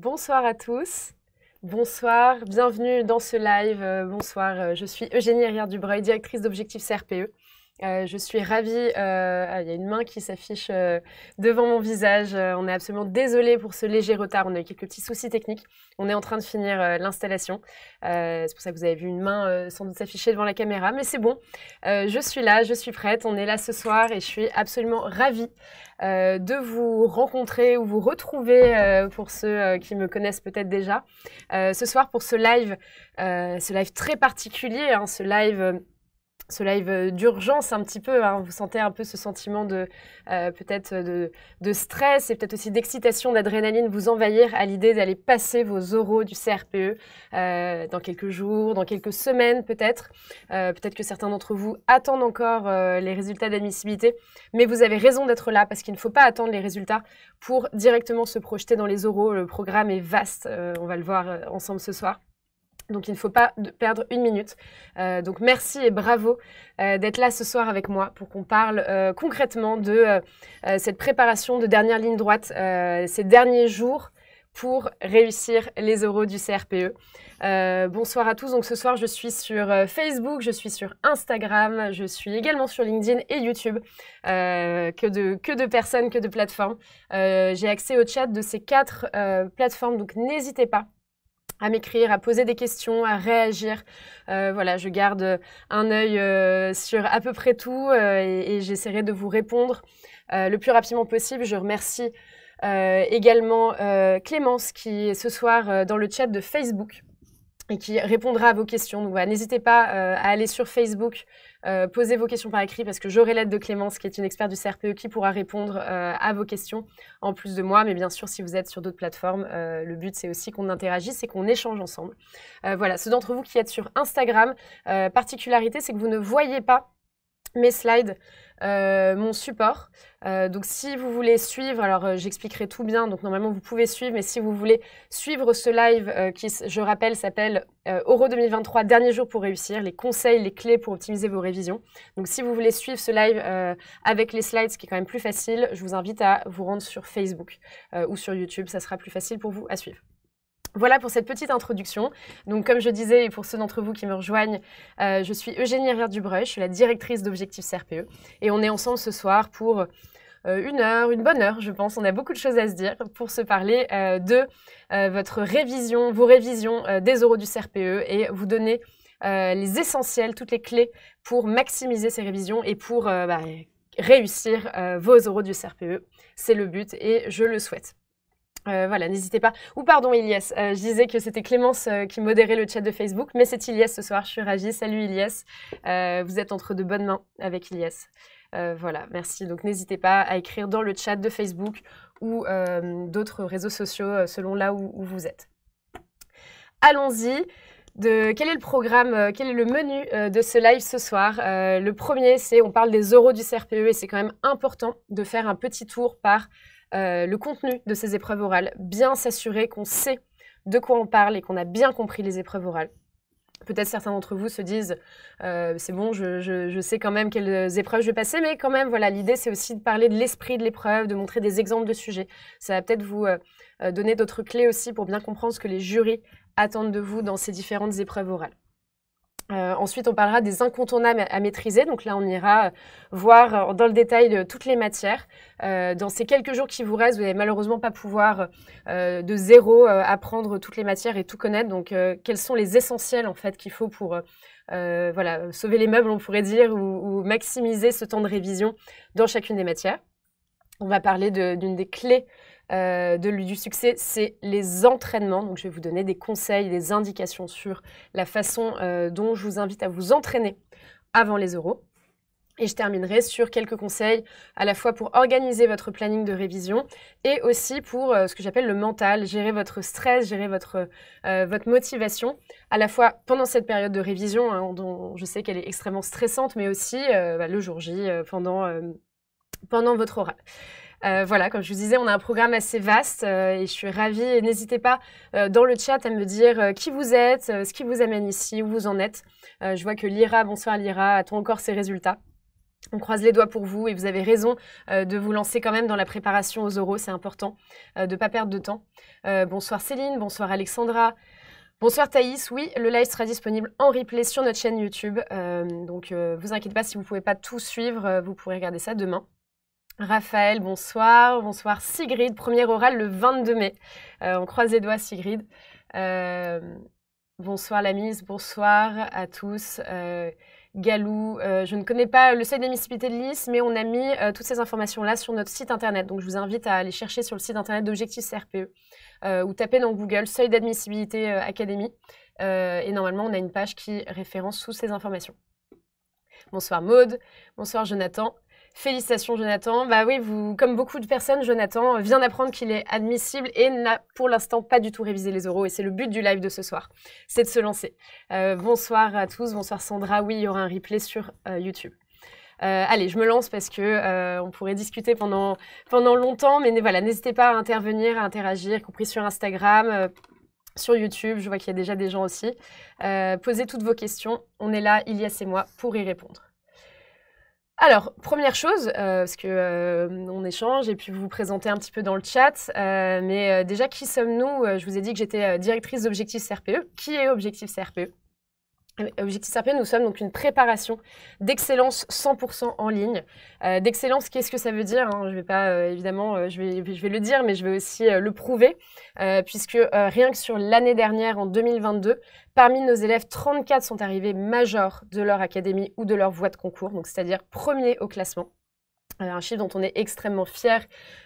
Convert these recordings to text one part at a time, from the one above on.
Bonsoir à tous. Bonsoir, bienvenue dans ce live. Euh, bonsoir, euh, je suis Eugénie Rière-Dubreuil, directrice d'Objectif CRPE. Euh, je suis ravie. Euh, il y a une main qui s'affiche euh, devant mon visage. on est absolument désolé pour ce léger retard. On a eu quelques petits soucis techniques. On est en train de finir l'installation. c'est pour ça que vous avez vu une main sans doute s'afficher devant la caméra. Mais c'est bon. je suis là, je suis prête. On est là ce soir et je suis absolument ravie de vous rencontrer ou vous retrouver pour ceux qui me connaissent peut-être déjà. ce soir pour ce live, ce live très particulier, hein, ce live ce live euh, d'urgence un petit peu. Hein. vous sentez un peu ce sentiment de euh, peut-être de, stress et peut-être aussi d'excitation, d'adrénaline vous envahir à l'idée d'aller passer vos oraux du CRPE euh, dans quelques jours, dans quelques semaines peut-être. peut-être que certains d'entre vous attendent encore les résultats d'admissibilité, mais vous avez raison d'être là parce qu'il ne faut pas attendre les résultats pour directement se projeter dans les oraux. Le programme est vaste, on va le voir ensemble ce soir. Donc il ne faut pas perdre une minute. Euh, donc merci et bravo euh, d'être là ce soir avec moi pour qu'on parle euh, concrètement de cette préparation de dernière ligne droite, ces derniers jours pour réussir les euros du CRPE. bonsoir à tous. Donc ce soir, je suis sur Facebook, je suis sur Instagram, je suis également sur LinkedIn et YouTube. que, de, que de personnes, que de plateformes. J'ai accès au chat de ces quatre plateformes, donc n'hésitez pas à m'écrire, à poser des questions, à réagir. Euh, voilà, je garde un œil euh, sur à peu près tout euh, et, j'essaierai de vous répondre le plus rapidement possible. Je remercie également Clémence qui est ce soir dans le chat de Facebook et qui répondra à vos questions. n'hésitez pas à aller sur Facebook, euh, posez vos questions par écrit parce que j'aurai l'aide de Clémence, qui est une experte du CRPE, qui pourra répondre euh, à vos questions en plus de moi. Mais bien sûr, si vous êtes sur d'autres plateformes, euh, le but c'est aussi qu'on interagisse et qu'on échange ensemble. voilà, ceux d'entre vous qui êtes sur Instagram, particularité, c'est que vous ne voyez pas mes slides. Euh, mon support. Euh, donc si vous voulez suivre, alors euh, j'expliquerai tout bien, donc normalement vous pouvez suivre, mais si vous voulez suivre ce live qui, je rappelle, s'appelle Euro 2023, dernier jour pour réussir, les conseils, les clés pour optimiser vos révisions. Donc si vous voulez suivre ce live avec les slides, ce qui est quand même plus facile, je vous invite à vous rendre sur Facebook ou sur YouTube, ça sera plus facile pour vous à suivre. Voilà pour cette petite introduction. Donc, comme je disais, et pour ceux d'entre vous qui me rejoignent, euh, je suis Eugénie Rivière-Dubreuil, je suis la directrice d'Objectif CRPE. Et on est ensemble ce soir pour euh, une heure, une bonne heure, je pense. On a beaucoup de choses à se dire pour se parler euh, de votre révision, vos révisions des euros du CRPE et vous donner les essentiels, toutes les clés pour maximiser ces révisions et pour bah, réussir vos euros du CRPE. C'est le but et je le souhaite. Euh, voilà, n'hésitez pas. Ou pardon, Ilyes. Euh, je disais que c'était Clémence euh, qui modérait le chat de Facebook, mais c'est Ilyes ce soir. Je suis ravie. Salut Ilyes. vous êtes entre de bonnes mains avec Ilyes. voilà, merci. Donc n'hésitez pas à écrire dans le chat de Facebook ou d'autres réseaux sociaux selon là où, vous êtes. Allons-y. De quel est le programme, quel est le menu de ce live ce soir Le premier, c'est on parle des euros du CRPE et c'est quand même important de faire un petit tour par euh, le contenu de ces épreuves orales, bien s'assurer qu'on sait de quoi on parle et qu'on a bien compris les épreuves orales. Peut-être certains d'entre vous se disent, euh, c'est bon, je, sais quand même quelles épreuves je vais passer, mais quand même, voilà, l'idée, c'est aussi de parler de l'esprit de l'épreuve, de montrer des exemples de sujets. Ça va peut-être vous euh, donner d'autres clés aussi pour bien comprendre ce que les jurys attendent de vous dans ces différentes épreuves orales. Euh, ensuite, on parlera des incontournables à maîtriser. Donc là, on ira euh, voir euh, dans le détail toutes les matières. dans ces quelques jours qui vous restent, vous n'allez malheureusement pas pouvoir de zéro apprendre toutes les matières et tout connaître. Donc, quels sont les essentiels en fait qu'il faut pour sauver les meubles, on pourrait dire, ou, maximiser ce temps de révision dans chacune des matières. On va parler d'une des clés euh, du succès, c'est les entraînements. Donc, je vais vous donner des conseils, des indications sur la façon euh, dont je vous invite à vous entraîner avant les euros. Et je terminerai sur quelques conseils à la fois pour organiser votre planning de révision et aussi pour euh, ce que j'appelle le mental, gérer votre stress, gérer votre, votre motivation, à la fois pendant cette période de révision, hein, dont je sais qu'elle est extrêmement stressante, mais aussi bah, le jour J, pendant, pendant votre oral. Euh, voilà, comme je vous disais, on a un programme assez vaste euh, et je suis ravie. N'hésitez pas euh, dans le chat à me dire qui vous êtes, ce qui vous amène ici, où vous en êtes. je vois que Lyra, bonsoir Lyra, attend encore ses résultats on croise les doigts pour vous et vous avez raison de vous lancer quand même dans la préparation aux euros, c'est important de ne pas perdre de temps. bonsoir Céline, bonsoir Alexandra. Bonsoir Thaïs, oui, le live sera disponible en replay sur notre chaîne YouTube. donc vous inquiétez pas si vous ne pouvez pas tout suivre, vous pourrez regarder ça demain. Raphaël, bonsoir. Bonsoir Sigrid, premier orale le 22 mai. Euh, on croise les doigts Sigrid. Euh, bonsoir mise. bonsoir à tous. Euh, Galou, euh, je ne connais pas le seuil d'admissibilité de l'IS, mais on a mis toutes ces informations-là sur notre site internet. Donc je vous invite à aller chercher sur le site internet d'Objectif CRPE ou taper dans Google seuil d'admissibilité académie. et normalement, on a une page qui référence toutes ces informations. Bonsoir Maude, bonsoir Jonathan. Félicitations Jonathan. Bah oui, vous, comme beaucoup de personnes, Jonathan vient d'apprendre qu'il est admissible et n'a pour l'instant pas du tout révisé les euros. Et c'est le but du live de ce soir, c'est de se lancer. Euh, bonsoir à tous, bonsoir Sandra. Oui, il y aura un replay sur euh, YouTube. Euh, allez, je me lance parce que on pourrait discuter pendant, pendant longtemps, mais voilà, n'hésitez pas à intervenir, à interagir, y compris sur Instagram, sur YouTube, je vois qu'il y a déjà des gens aussi. posez toutes vos questions, on est là, a et moi, pour y répondre. Alors, première chose, euh, parce que euh, on échange et puis vous vous présentez un petit peu dans le chat, euh, mais déjà, qui sommes-nous Je vous ai dit que j'étais directrice d'Objectif CRPE. Qui est Objectif CRPE euh, Objectif Serpien, nous sommes donc une préparation d'excellence 100% en ligne. Euh, d'excellence, qu'est-ce que ça veut dire hein Je vais pas, euh, évidemment, je, vais, je vais le dire, mais je vais aussi le prouver, puisque rien que sur l'année dernière, en 2022, parmi nos élèves, 34 sont arrivés majors de leur académie ou de leur voie de concours, donc c'est-à-dire premiers au classement. Euh, un chiffre dont on est extrêmement fier,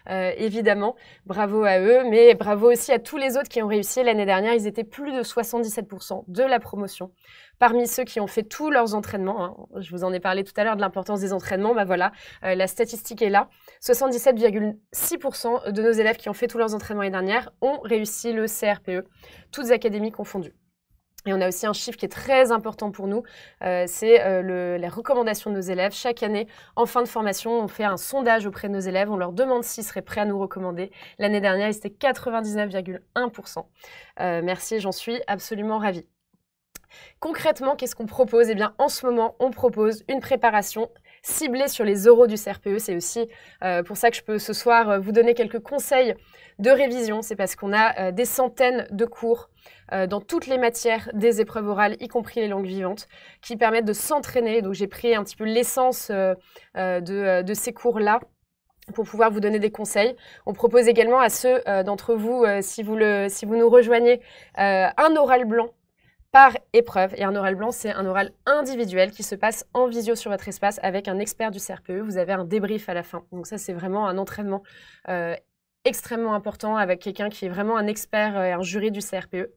euh, évidemment. Bravo à eux, mais bravo aussi à tous les autres qui ont réussi. L'année dernière, ils étaient plus de 77% de la promotion. Parmi ceux qui ont fait tous leurs entraînements, hein, je vous en ai parlé tout à l'heure de l'importance des entraînements, bah voilà, euh, la statistique est là. 77,6% de nos élèves qui ont fait tous leurs entraînements l'année dernière ont réussi le CRPE, toutes académies confondues. Et on a aussi un chiffre qui est très important pour nous, euh, c'est euh, les recommandations de nos élèves. Chaque année, en fin de formation, on fait un sondage auprès de nos élèves, on leur demande s'ils seraient prêts à nous recommander. L'année dernière, c'était 99,1%. Euh, merci, j'en suis absolument ravie. Concrètement, qu'est-ce qu'on propose Eh bien, en ce moment, on propose une préparation ciblé sur les euros du CRPE. C'est aussi euh, pour ça que je peux ce soir euh, vous donner quelques conseils de révision. C'est parce qu'on a euh, des centaines de cours dans toutes les matières des épreuves orales, y compris les langues vivantes, qui permettent de s'entraîner. Donc j'ai pris un petit peu l'essence de, ces cours-là pour pouvoir vous donner des conseils. On propose également à ceux d'entre vous, si, vous si vous nous rejoignez, un oral blanc par épreuve. Et un oral blanc, c'est un oral individuel qui se passe en visio sur votre espace avec un expert du CRPE. Vous avez un débrief à la fin. Donc ça, c'est vraiment un entraînement euh, extrêmement important avec quelqu'un qui est vraiment un expert euh, et un jury du CRPE.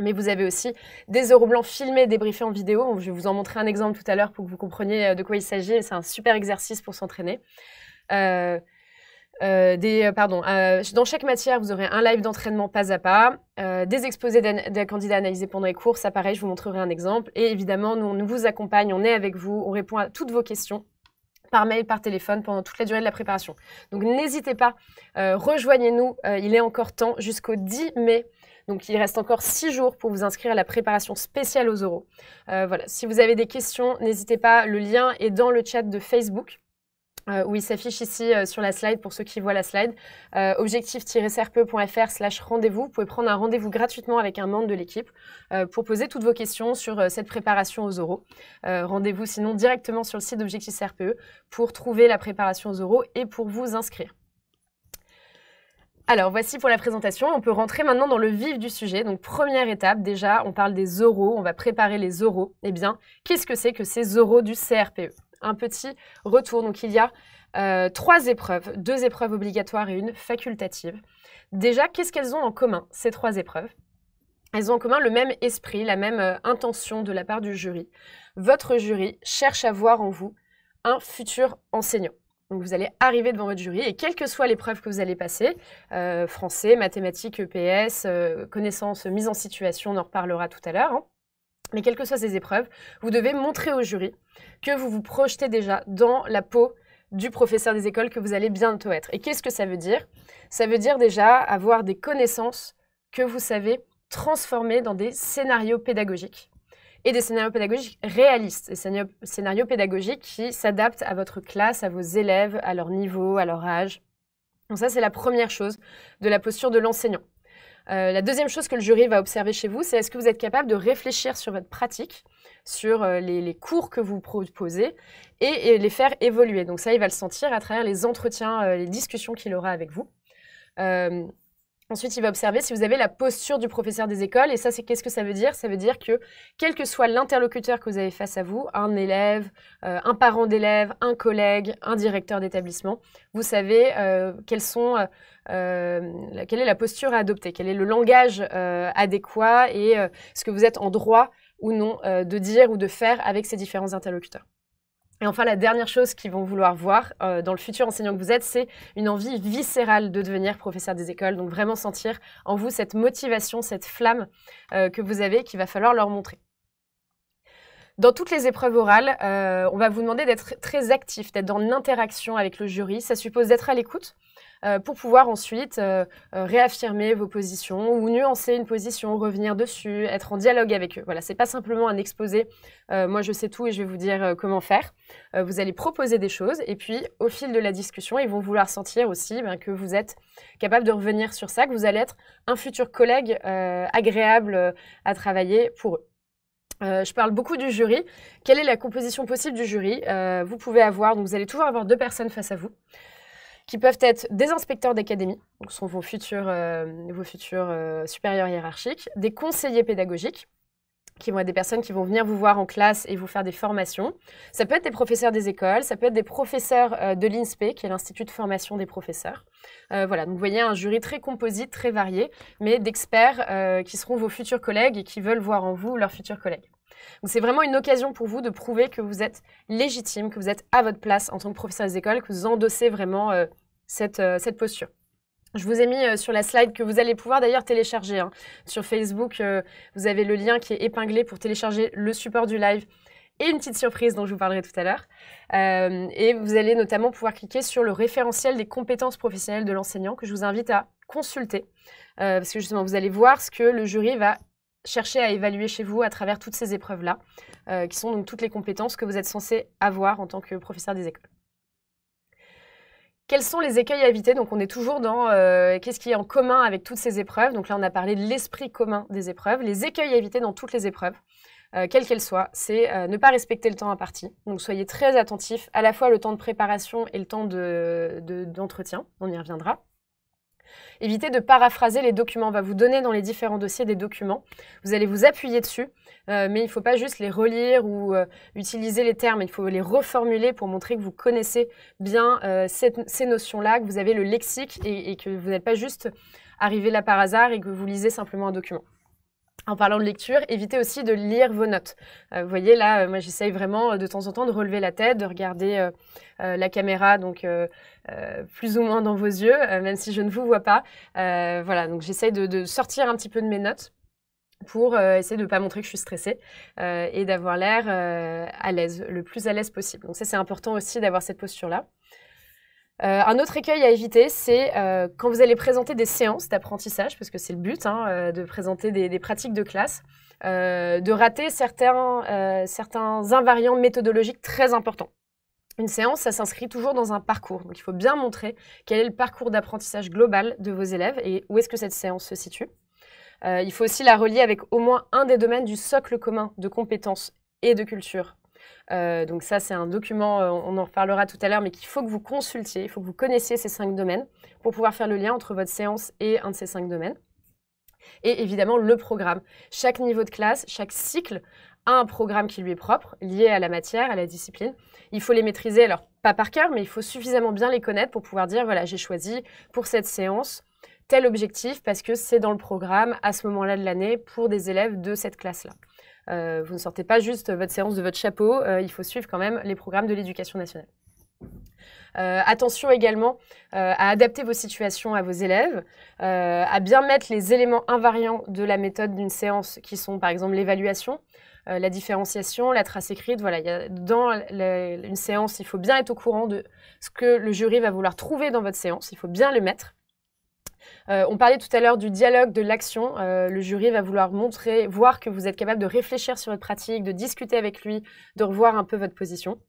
Mais vous avez aussi des oraux blancs filmés, débriefés en vidéo. Je vais vous en montrer un exemple tout à l'heure pour que vous compreniez euh, de quoi il s'agit. C'est un super exercice pour s'entraîner. Euh, euh, pardon, euh, dans chaque matière, vous aurez un live d'entraînement pas à pas, des exposés des candidats analysés pendant les cours, ça pareil, je vous montrerai un exemple. Et évidemment, nous, on vous accompagne, on est avec vous, on répond à toutes vos questions par mail, par téléphone, pendant toute la durée de la préparation. Donc n'hésitez pas, rejoignez-nous, il est encore temps jusqu'au 10 mai. Donc il reste encore 6 jours pour vous inscrire à la préparation spéciale aux euros. voilà, si vous avez des questions, n'hésitez pas, le lien est dans le chat de Facebook. Euh, il s'affiche ici euh, sur la slide pour ceux qui voient la slide. Euh, objectif crpefr rendez-vous. Vous pouvez prendre un rendez-vous gratuitement avec un membre de l'équipe pour poser toutes vos questions sur cette préparation aux oraux. rendez-vous sinon directement sur le site d'Objectif CRPE pour trouver la préparation aux oraux et pour vous inscrire. Alors voici pour la présentation, on peut rentrer maintenant dans le vif du sujet. Donc première étape, déjà on parle des oraux, on va préparer les oraux. Eh bien, qu'est-ce que c'est que ces oraux du CRPE un petit retour. Donc il y a euh, trois épreuves, deux épreuves obligatoires et une facultative. Déjà, qu'est-ce qu'elles ont en commun, ces trois épreuves elles ont en commun le même esprit, la même euh, intention de la part du jury. Votre jury cherche à voir en vous un futur enseignant. Donc vous allez arriver devant votre jury et quelle que soit l'épreuve que vous allez passer, euh, français, mathématiques, EPS, connaissances, mise en situation, on en reparlera tout à l'heure, hein, mais quelles que soient ces épreuves, vous devez montrer au jury que vous vous projetez déjà dans la peau du professeur des écoles que vous allez bientôt être. Et qu'est-ce que ça veut dire Ça veut dire déjà avoir des connaissances que vous savez transformer dans des scénarios pédagogiques et des scénarios pédagogiques réalistes, des scénarios pédagogiques qui s'adaptent à votre classe, à vos élèves, à leur niveau, à leur âge. Donc ça, c'est la première chose de la posture de l'enseignant. Euh, la deuxième chose que le jury va observer chez vous, c'est est-ce que vous êtes capable de réfléchir sur votre pratique, sur euh, les, cours que vous proposez et, les faire évoluer. Donc ça, il va le sentir à travers les entretiens, euh, les discussions qu'il aura avec vous. Ensuite, il va observer si vous avez la posture du professeur des écoles. Et ça, c'est qu'est-ce que ça veut dire Ça veut dire que quel que soit l'interlocuteur que vous avez face à vous, un élève, euh, un parent d'élève, un collègue, un directeur d'établissement, vous savez euh, sont, euh, quelle est la posture à adopter, quel est le langage adéquat et ce que vous êtes en droit ou non de dire ou de faire avec ces différents interlocuteurs. Et enfin, la dernière chose qu'ils vont vouloir voir euh, dans le futur enseignant que vous êtes, c'est une envie viscérale de devenir professeur des écoles. Donc vraiment sentir en vous cette motivation, cette flamme euh, que vous avez qu'il va falloir leur montrer. Dans toutes les épreuves orales, euh, on va vous demander d'être très actif, d'être en interaction avec le jury. Ça suppose d'être à l'écoute euh, pour pouvoir ensuite euh, réaffirmer vos positions ou nuancer une position, revenir dessus, être en dialogue avec eux. Voilà, c'est pas simplement un exposé. moi, je sais tout et je vais vous dire comment faire. vous allez proposer des choses et puis, au fil de la discussion, ils vont vouloir sentir aussi ben, que vous êtes capable de revenir sur ça, que vous allez être un futur collègue agréable à travailler pour eux. Euh, je parle beaucoup du jury. Quelle est la composition possible du jury euh, Vous pouvez avoir, donc vous allez toujours avoir deux personnes face à vous, qui peuvent être des inspecteurs d'académie, donc sont vos futurs euh, supérieurs hiérarchiques, des conseillers pédagogiques, qui vont être des personnes qui vont venir vous voir en classe et vous faire des formations. Ça peut être des professeurs des écoles, ça peut être des professeurs euh, de l'INSPE, qui est l'Institut de formation des professeurs. Euh, voilà, donc vous voyez un jury très composite, très varié, mais d'experts euh, qui seront vos futurs collègues et qui veulent voir en vous leurs futurs collègues. Donc c'est vraiment une occasion pour vous de prouver que vous êtes légitime, que vous êtes à votre place en tant que professeur des écoles, que vous endossez vraiment cette, cette posture. Je vous ai mis euh, sur la slide que vous allez pouvoir d'ailleurs télécharger. Hein. Sur Facebook, euh, vous avez le lien qui est épinglé pour télécharger le support du live et une petite surprise dont je vous parlerai tout à l'heure. Euh, et vous allez notamment pouvoir cliquer sur le référentiel des compétences professionnelles de l'enseignant que je vous invite à consulter. parce que justement, vous allez voir ce que le jury va chercher à évaluer chez vous à travers toutes ces épreuves-là, qui sont donc toutes les compétences que vous êtes censé avoir en tant que professeur des écoles. Quels sont les écueils à éviter Donc, on est toujours dans euh, qu'est-ce qui est en commun avec toutes ces épreuves. Donc là, on a parlé de l'esprit commun des épreuves. Les écueils à éviter dans toutes les épreuves, euh, quelles qu'elles soient, c'est euh, ne pas respecter le temps imparti. Donc, soyez très attentifs à la fois le temps de préparation et le temps De, d'entretien. on y reviendra évitez de paraphraser les documents. On va vous donner dans les différents dossiers des documents. Vous allez vous appuyer dessus, euh, mais il ne faut pas juste les relire ou euh, utiliser les termes. Il faut les reformuler pour montrer que vous connaissez bien euh, ces notions-là, que vous avez le lexique et que vous n'êtes pas juste arrivé là par hasard et que vous lisez simplement un document en parlant de lecture, évitez aussi de lire vos notes. Euh, vous voyez là, euh, moi j'essaye vraiment euh, de temps en temps de relever la tête, de regarder la caméra, donc plus ou moins dans vos yeux, même si je ne vous vois pas. voilà, donc j'essaye de, de, sortir un petit peu de mes notes pour essayer de ne pas montrer que je suis stressée et d'avoir l'air à l'aise, le plus à l'aise possible. Donc ça c'est important aussi d'avoir cette posture-là. Euh, un autre écueil à éviter, c'est euh, quand vous allez présenter des séances d'apprentissage, parce que c'est le but hein, euh, de présenter des, pratiques de classe, de rater certains, certains invariants méthodologiques très importants. Une séance, ça s'inscrit toujours dans un parcours. Donc il faut bien montrer quel est le parcours d'apprentissage global de vos élèves et où est-ce que cette séance se situe. il faut aussi la relier avec au moins un des domaines du socle commun de compétences et de culture euh, donc ça, c'est un document, euh, on en reparlera tout à l'heure, mais qu'il faut que vous consultiez, il faut que vous connaissiez ces cinq domaines pour pouvoir faire le lien entre votre séance et un de ces cinq domaines. Et évidemment, le programme. Chaque niveau de classe, chaque cycle a un programme qui lui est propre, lié à la matière, à la discipline. Il faut les maîtriser, alors pas par cœur, mais il faut suffisamment bien les connaître pour pouvoir dire, voilà, j'ai choisi pour cette séance tel objectif parce que c'est dans le programme à ce moment-là de l'année pour des élèves de cette classe-là. Euh, vous ne sortez pas juste votre séance de votre chapeau, euh, il faut suivre quand même les programmes de l'éducation nationale. Euh, attention également à adapter vos situations à vos élèves, à bien mettre les éléments invariants de la méthode d'une séance qui sont par exemple l'évaluation, la différenciation, la trace écrite. Voilà, dans une séance, il faut bien être au courant de ce que le jury va vouloir trouver dans votre séance, il faut bien le mettre. Euh, on parlait tout à l'heure du dialogue, de l'action. Euh, le jury va vouloir montrer, voir que vous êtes capable de réfléchir sur votre pratique, de discuter avec lui, de revoir un peu votre position.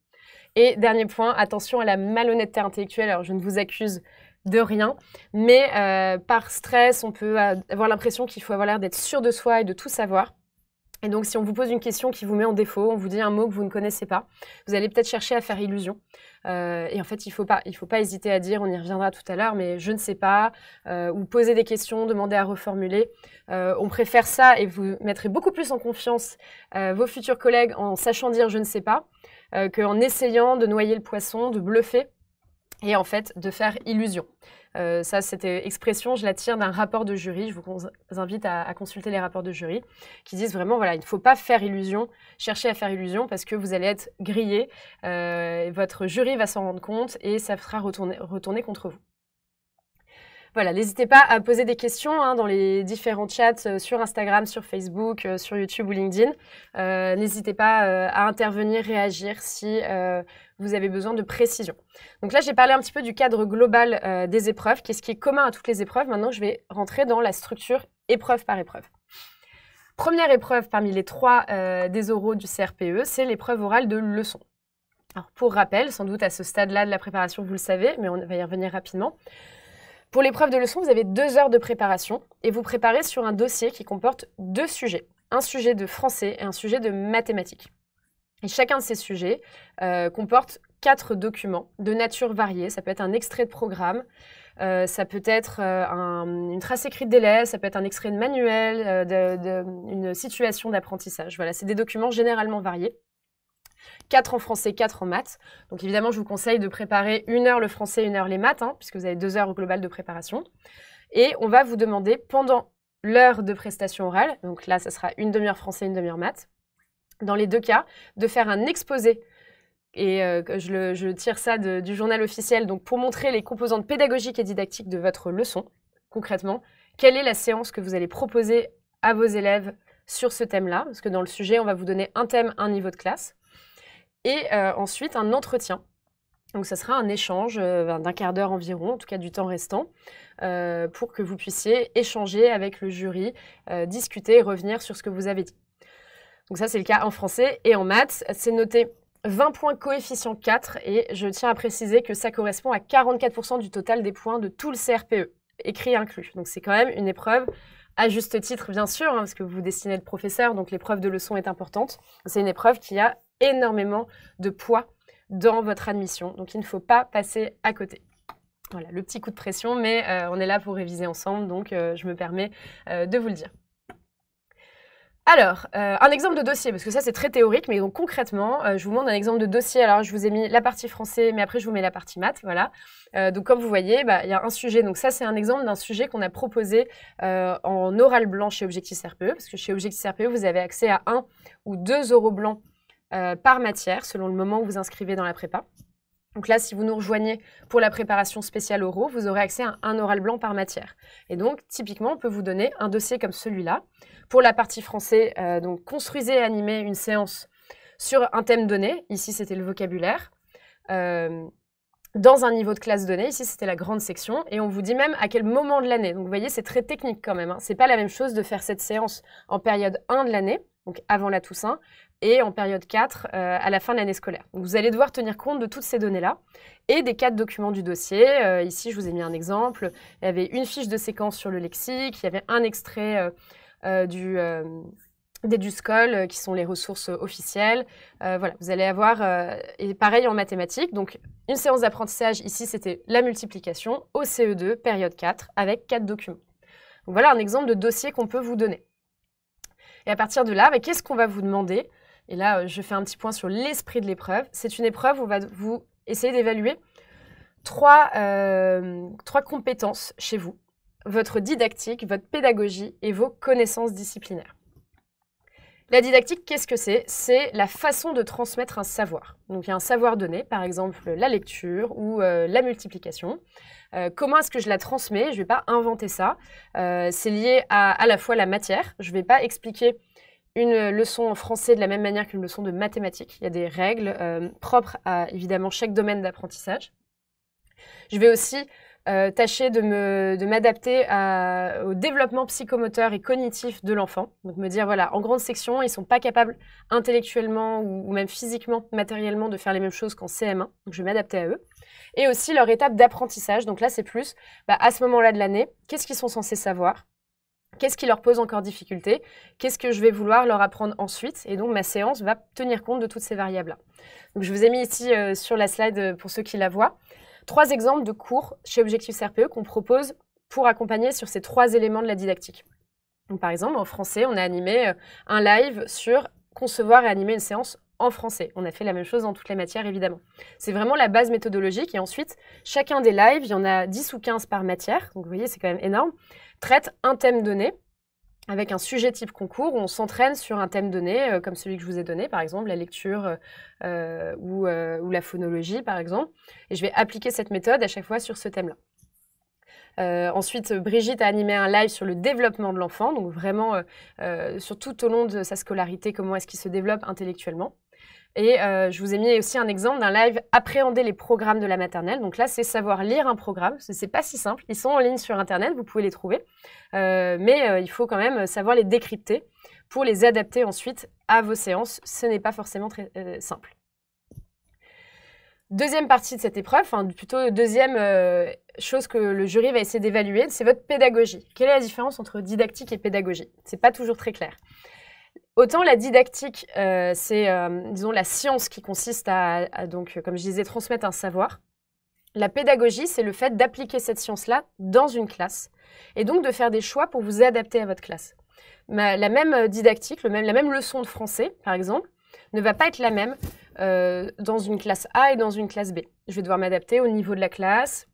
Et dernier point, attention à la malhonnêteté intellectuelle. Alors, je ne vous accuse de rien, mais euh, par stress, on peut avoir l'impression qu'il faut avoir l'air d'être sûr de soi et de tout savoir. Et donc, si on vous pose une question qui vous met en défaut, on vous dit un mot que vous ne connaissez pas, vous allez peut-être chercher à faire illusion. Euh, et en fait, il ne faut, pas, hésiter à dire, on y reviendra tout à l'heure, mais je ne sais pas, euh, ou poser des questions, demander à reformuler. Euh, on préfère ça et vous mettrez beaucoup plus en confiance vos futurs collègues en sachant dire je ne sais pas, qu'en essayant de noyer le poisson, de bluffer et en fait de faire illusion. Euh, ça, cette expression, je la tire d'un rapport de jury. Je vous invite à, consulter les rapports de jury qui disent vraiment, voilà, il ne faut pas faire illusion, chercher à faire illusion parce que vous allez être grillé. Euh, votre jury va s'en rendre compte et ça sera retourné, contre vous. Voilà, n'hésitez pas à poser des questions hein, dans les différents chats euh, sur Instagram, sur Facebook, sur YouTube ou LinkedIn. n'hésitez pas à intervenir, réagir si vous avez besoin de précision. Donc là, j'ai parlé un petit peu du cadre global euh, des épreuves, quest ce qui est commun à toutes les épreuves. Maintenant, je vais rentrer dans la structure épreuve par épreuve. Première épreuve parmi les trois euh, des oraux du CRPE, c'est l'épreuve orale de leçon. Alors pour rappel, sans doute à ce stade-là de la préparation, vous le savez, mais on va y revenir rapidement. Pour l'épreuve de leçon, vous avez deux heures de préparation et vous préparez sur un dossier qui comporte deux sujets. Un sujet de français et un sujet de mathématiques. Et chacun de ces sujets euh, comporte quatre documents de nature variée. Ça peut être un extrait de programme, euh, ça peut être euh, une trace écrite d'élèves, ça peut être un extrait de manuel, une situation d'apprentissage. Voilà, c'est des documents généralement variés. Quatre en français, quatre en maths. Donc évidemment, je vous conseille de préparer une heure le français, une heure les maths, hein, puisque vous avez deux heures au global de préparation. Et on va vous demander pendant l'heure de prestation orale, donc là, ça sera une demi-heure français, une demi-heure maths, dans les deux cas, de faire un exposé et euh, je, tire ça du journal officiel, donc pour montrer les composantes pédagogiques et didactiques de votre leçon, concrètement, quelle est la séance que vous allez proposer à vos élèves sur ce thème-là, parce que dans le sujet, on va vous donner un thème, un niveau de classe, et euh, ensuite un entretien. Donc ça sera un échange euh, ben, d'un quart d'heure environ, en tout cas du temps restant, pour que vous puissiez échanger avec le jury, discuter et revenir sur ce que vous avez dit. Donc ça, c'est le cas en français et en maths. C'est noté 20 points coefficient 4 et je tiens à préciser que ça correspond à 44% du total des points de tout le CRPE, écrit inclus. Donc c'est quand même une épreuve à juste titre, bien sûr, hein, parce que vous destinez le professeur, donc l'épreuve de leçon est importante. C'est une épreuve qui a énormément de poids dans votre admission, donc il ne faut pas passer à côté. Voilà, le petit coup de pression, mais euh, on est là pour réviser ensemble, donc euh, je me permets euh, de vous le dire. Alors, euh, un exemple de dossier, parce que ça c'est très théorique, mais donc concrètement, euh, je vous montre un exemple de dossier. Alors, je vous ai mis la partie français, mais après je vous mets la partie maths, voilà. Euh, donc, comme vous voyez, bah, il y a un sujet. Donc, ça c'est un exemple d'un sujet qu'on a proposé en oral blanc chez Objectif RPE, parce que chez Objectif RPE, vous avez accès à un ou deux oraux blancs par matière, selon le moment où vous inscrivez dans la prépa. Donc là, si vous nous rejoignez pour la préparation spéciale oraux, vous aurez accès à un oral blanc par matière. Et donc, typiquement, on peut vous donner un dossier comme celui-là. Pour la partie français, euh, donc construisez et animez une séance sur un thème donné. Ici, c'était le vocabulaire. Euh, dans un niveau de classe donné. Ici, c'était la grande section. Et on vous dit même à quel moment de l'année. Donc, vous voyez, c'est très technique quand même. Ce hein. C'est pas la même chose de faire cette séance en période 1 de l'année donc avant la Toussaint, et en période 4 euh, à la fin de l'année scolaire. vous allez devoir tenir compte de toutes ces données-là et des quatre documents du dossier. Euh, ici, je vous ai mis un exemple. Il y avait une fiche de séquence sur le lexique, il y avait un extrait euh, du des qui sont les ressources officielles. voilà, vous allez avoir, et pareil en mathématiques, donc une séance d'apprentissage, ici c'était la multiplication au CE2, période 4, avec quatre documents. voilà un exemple de dossier qu'on peut vous donner. Et à partir de là, mais bah, qu'est-ce qu'on va vous demander Et là, euh, je fais un petit point sur l'esprit de l'épreuve. C'est une épreuve où on va vous essayer d'évaluer trois euh, compétences chez vous votre didactique, votre pédagogie et vos connaissances disciplinaires. La didactique, qu'est-ce que c'est C'est la façon de transmettre un savoir. Donc il y a un savoir donné, par exemple la lecture ou euh, la multiplication. Euh, comment est-ce que je la transmets Je ne vais pas inventer ça. Euh, c'est lié à à la fois la matière. Je ne vais pas expliquer une leçon en français de la même manière qu'une leçon de mathématiques. Il y a des règles propres à évidemment chaque domaine d'apprentissage. Je vais aussi euh, tâcher de m'adapter au développement psychomoteur et cognitif de l'enfant. Donc me dire, voilà, en grande section, ils ne sont pas capables intellectuellement ou, même physiquement, matériellement, de faire les mêmes choses qu'en CM1. Donc je vais m'adapter à eux. Et aussi leur étape d'apprentissage. Donc là, c'est plus, bah, à ce moment-là de l'année, qu'est-ce qu'ils sont censés savoir Qu'est-ce qui leur pose encore difficulté Qu'est-ce que je vais vouloir leur apprendre ensuite Et donc, ma séance va tenir compte de toutes ces variables-là. Donc, je vous ai mis ici euh, sur la slide euh, pour ceux qui la voient trois exemples de cours chez Objectif CRPE qu'on propose pour accompagner sur ces trois éléments de la didactique. par exemple, en français, on a animé euh, un live sur concevoir et animer une séance en français. On a fait la même chose dans toutes les matières, évidemment. C'est vraiment la base méthodologique. Et ensuite, chacun des lives, il y en a 10 ou 15 par matière, donc vous voyez, c'est quand même énorme, traite un thème donné avec un sujet type concours on s'entraîne sur un thème donné, euh, comme celui que je vous ai donné, par exemple la lecture euh, euh, ou, ou, la phonologie, par exemple. Et je vais appliquer cette méthode à chaque fois sur ce thème-là. ensuite, Brigitte a animé un live sur le développement de l'enfant, donc vraiment sur tout au long de sa scolarité, comment est-ce qu'il se développe intellectuellement. Et euh, je vous ai mis aussi un exemple d'un live Appréhender les programmes de la maternelle. Donc là, c'est savoir lire un programme. Ce n'est pas si simple. Ils sont en ligne sur Internet, vous pouvez les trouver. Euh, mais euh, il faut quand même savoir les décrypter pour les adapter ensuite à vos séances. Ce n'est pas forcément très simple. Deuxième partie de cette épreuve, plutôt deuxième chose que le jury va essayer d'évaluer, c'est votre pédagogie. Quelle est la différence entre didactique et pédagogie Ce n'est pas toujours très clair. Autant la didactique, euh, c'est euh, disons la science qui consiste à, donc euh, comme je disais transmettre un savoir. La pédagogie, c'est le fait d'appliquer cette science-là dans une classe et donc de faire des choix pour vous adapter à votre classe. la même didactique, la même leçon de français, par exemple, ne va pas être la même dans une classe A et dans une classe B. Je vais devoir m'adapter au niveau de la classe,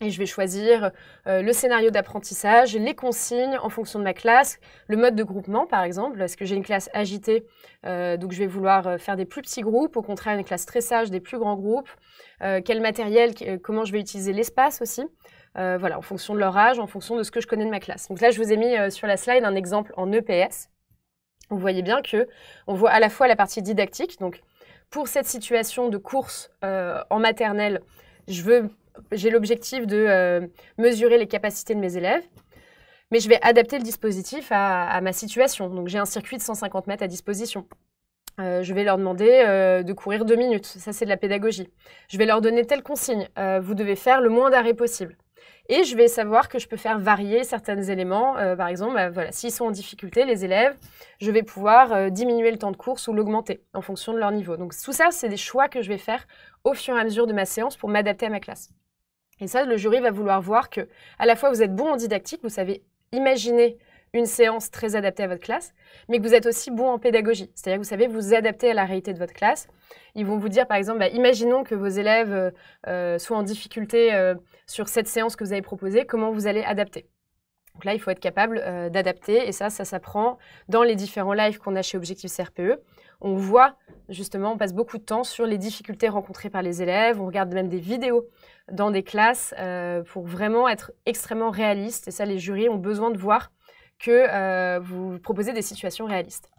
et je vais choisir euh, le scénario d'apprentissage, les consignes en fonction de ma classe, le mode de groupement par exemple. Est-ce que j'ai une classe agitée euh, Donc je vais vouloir euh, faire des plus petits groupes, au contraire une classe très des plus grands groupes. quel matériel, comment je vais utiliser l'espace aussi. voilà, en fonction de leur âge, en fonction de ce que je connais de ma classe. Donc là, je vous ai mis sur la slide un exemple en EPS. Vous voyez bien que on voit à la fois la partie didactique. Donc pour cette situation de course en maternelle, je veux j'ai l'objectif de euh, mesurer les capacités de mes élèves, mais je vais adapter le dispositif à, ma situation. Donc j'ai un circuit de 150 mètres à disposition. Euh, je vais leur demander euh, de courir deux minutes, ça c'est de la pédagogie. Je vais leur donner telle consigne, vous devez faire le moins d'arrêts possible. Et je vais savoir que je peux faire varier certains éléments. par exemple, bah, voilà, s'ils sont en difficulté, les élèves, je vais pouvoir diminuer le temps de course ou l'augmenter en fonction de leur niveau. Donc tout ça, c'est des choix que je vais faire au fur et à mesure de ma séance pour m'adapter à ma classe. Et ça, le jury va vouloir voir que, à la fois, vous êtes bon en didactique, vous savez imaginer une séance très adaptée à votre classe, mais que vous êtes aussi bon en pédagogie. C'est-à-dire que vous savez vous adapter à la réalité de votre classe. Ils vont vous dire, par exemple, bah, imaginons que vos élèves euh, euh, soient en difficulté euh, sur cette séance que vous avez proposée, comment vous allez adapter donc là, il faut être capable d'adapter et ça, ça s'apprend dans les différents lives qu'on a chez Objectif CRPE on voit justement, on passe beaucoup de temps sur les difficultés rencontrées par les élèves, on regarde même des vidéos dans des classes euh, pour vraiment être extrêmement réaliste. Et ça, les jurys ont besoin de voir que euh, vous proposez des situations réalistes.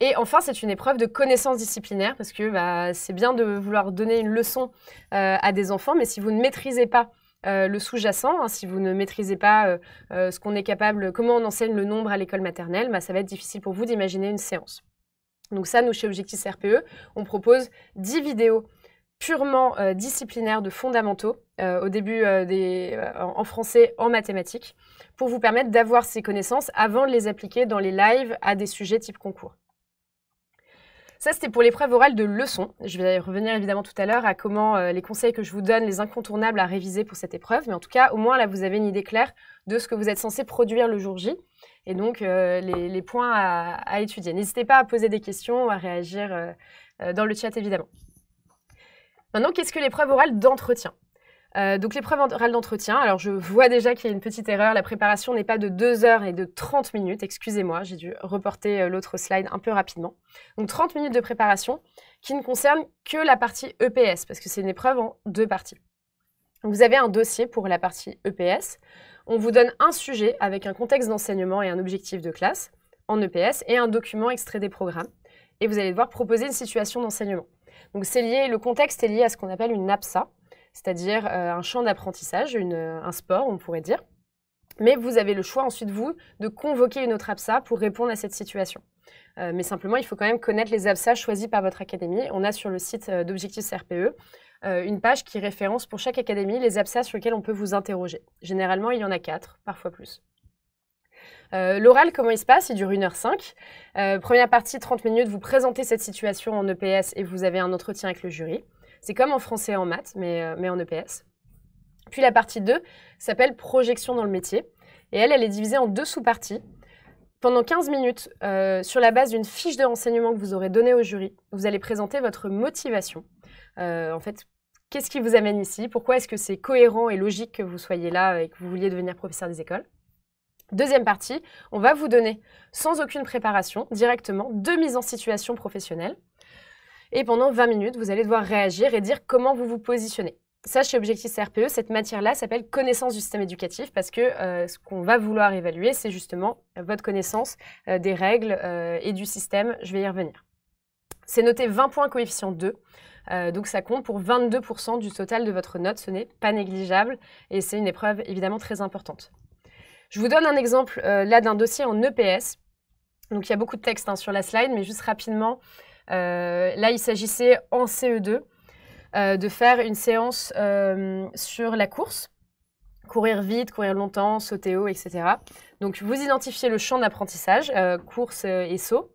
Et enfin, c'est une épreuve de connaissance disciplinaire parce que bah, c'est bien de vouloir donner une leçon euh, à des enfants, mais si vous ne maîtrisez pas euh, le sous-jacent, hein, si vous ne maîtrisez pas euh, euh, ce qu'on est capable, comment on enseigne le nombre à l'école maternelle, bah, ça va être difficile pour vous d'imaginer une séance. Donc ça, nous, chez Objectif RPE, on propose 10 vidéos purement disciplinaires de fondamentaux au début en français, en mathématiques, pour vous permettre d'avoir ces connaissances avant de les appliquer dans les lives à des sujets type concours. Ça, c'était pour l'épreuve orale de leçon. Je vais revenir évidemment tout à l'heure à comment euh, les conseils que je vous donne, les incontournables à réviser pour cette épreuve. Mais en tout cas, au moins là, vous avez une idée claire de ce que vous êtes censé produire le jour J et donc euh, les, points à, à étudier. N'hésitez pas à poser des questions, à réagir euh, dans le chat évidemment. Maintenant, qu'est-ce que l'épreuve orale d'entretien euh, donc l'épreuve orale d'entretien, alors je vois déjà qu'il y a une petite erreur, la préparation n'est pas de 2 heures et de 30 minutes, excusez-moi, j'ai dû reporter euh, l'autre slide un peu rapidement. Donc 30 minutes de préparation qui ne concerne que la partie EPS, parce que c'est une épreuve en deux parties. vous avez un dossier pour la partie EPS, on vous donne un sujet avec un contexte d'enseignement et un objectif de classe en EPS et un document extrait des programmes. Et vous allez devoir proposer une situation d'enseignement. Donc c'est lié, le contexte est lié à ce qu'on appelle une APSA, c'est-à-dire euh, un champ d'apprentissage, euh, un sport, on pourrait dire. Mais vous avez le choix ensuite, vous, de convoquer une autre APSA pour répondre à cette situation. Euh, mais simplement, il faut quand même connaître les APSA choisis par votre académie. On a sur le site d'Objectifs RPE une page qui référence pour chaque académie les APSA sur lesquels on peut vous interroger. Généralement, il y en a quatre, parfois plus. L'oral, comment il se passe Il dure 1h05. première partie, 30 minutes, vous présentez cette situation en EPS et vous avez un entretien avec le jury. C'est comme en français en maths, mais, euh, mais en EPS. Puis la partie 2 s'appelle Projection dans le métier. Et elle, elle est divisée en deux sous-parties. Pendant 15 minutes, euh, sur la base d'une fiche de renseignement que vous aurez donnée au jury, vous allez présenter votre motivation. Euh, en fait, qu'est-ce qui vous amène ici Pourquoi est-ce que c'est cohérent et logique que vous soyez là et que vous vouliez devenir professeur des écoles Deuxième partie, on va vous donner, sans aucune préparation, directement deux mises en situation professionnelles. Et pendant 20 minutes, vous allez devoir réagir et dire comment vous vous positionnez. Ça, chez Objectif CRPE, cette matière-là s'appelle connaissance du système éducatif parce que euh, ce qu'on va vouloir évaluer, c'est justement euh, votre connaissance euh, des règles et du système. Je vais y revenir. C'est noté 20 points coefficient 2. donc ça compte pour 22% du total de votre note, ce n'est pas négligeable et c'est une épreuve évidemment très importante. Je vous donne un exemple là d'un dossier en EPS. Donc il y a beaucoup de textes hein, sur la slide, mais juste rapidement, euh, là, il s'agissait en CE2 euh, de faire une séance euh, sur la course, courir vite, courir longtemps, sauter haut, etc. Donc, vous identifiez le champ d'apprentissage, course et saut,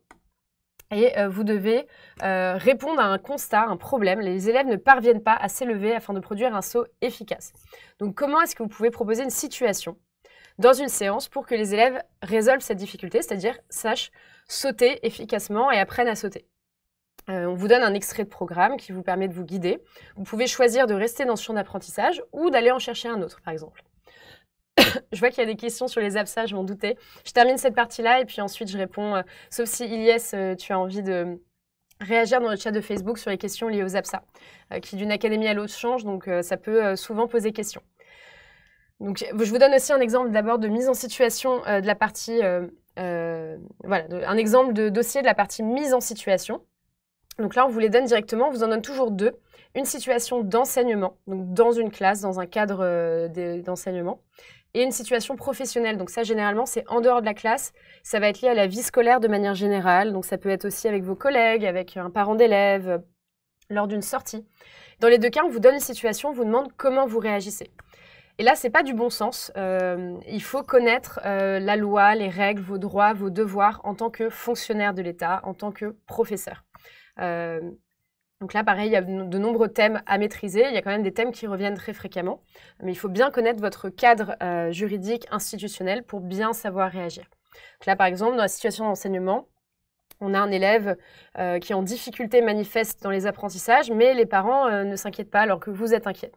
et vous devez répondre à un constat, un problème. Les élèves ne parviennent pas à s'élever afin de produire un saut efficace. Donc comment est-ce que vous pouvez proposer une situation dans une séance pour que les élèves résolvent cette difficulté, c'est-à-dire sachent sauter efficacement et apprennent à sauter euh, on vous donne un extrait de programme qui vous permet de vous guider. Vous pouvez choisir de rester dans ce champ d'apprentissage ou d'aller en chercher un autre, par exemple. je vois qu'il y a des questions sur les APSA, je m'en doutais. Je termine cette partie-là et puis ensuite je réponds, euh, sauf si Iliès, euh, tu as envie de réagir dans le chat de Facebook sur les questions liées aux APSA, qui d'une académie à l'autre changent. donc ça peut souvent poser question. je vous donne aussi un exemple d'abord de mise en situation de la partie, voilà, un exemple de dossier de la partie mise en situation. Donc là, on vous les donne directement, on vous en donne toujours deux. Une situation d'enseignement, donc dans une classe, dans un cadre euh, d'enseignement, et une situation professionnelle. Donc ça, généralement, c'est en dehors de la classe. Ça va être lié à la vie scolaire de manière générale. Donc ça peut être aussi avec vos collègues, avec un parent d'élève, euh, lors d'une sortie. Dans les deux cas, on vous donne une situation, on vous demande comment vous réagissez. Et là, n'est pas du bon sens. Euh, il faut connaître la loi, les règles, vos droits, vos devoirs en tant que fonctionnaire de l'État, en tant que professeur. Euh, donc là, pareil, il y a de nombreux thèmes à maîtriser. Il y a quand même des thèmes qui reviennent très fréquemment. Mais il faut bien connaître votre cadre euh, juridique institutionnel pour bien savoir réagir. Donc là, par exemple, dans la situation d'enseignement, on a un élève euh, qui est en difficulté manifeste dans les apprentissages, mais les parents ne s'inquiètent pas alors que vous êtes inquiet.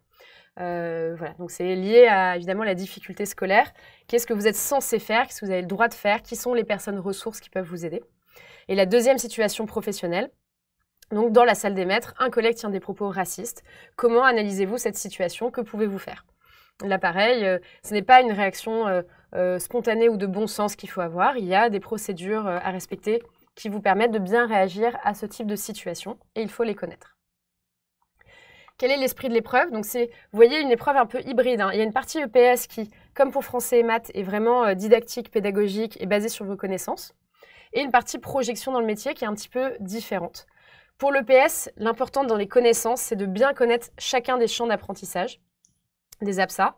voilà, donc c'est lié à évidemment la difficulté scolaire. Qu'est-ce que vous êtes censé faire Qu'est-ce que vous avez le droit de faire Qui sont les personnes ressources qui peuvent vous aider Et la deuxième situation professionnelle, donc dans la salle des maîtres, un collègue tient des propos racistes. Comment analysez-vous cette situation Que pouvez-vous faire Là, pareil, euh, ce n'est pas une réaction euh, euh, spontanée ou de bon sens qu'il faut avoir. Il y a des procédures à respecter qui vous permettent de bien réagir à ce type de situation et il faut les connaître. Quel est l'esprit de l'épreuve Donc c'est, vous voyez, une épreuve un peu hybride. Hein. Il y a une partie EPS qui, comme pour français et maths, est vraiment didactique, pédagogique et basée sur vos connaissances. Et une partie projection dans le métier qui est un petit peu différente. Pour PS, l'important dans les connaissances, c'est de bien connaître chacun des champs d'apprentissage, des APSA,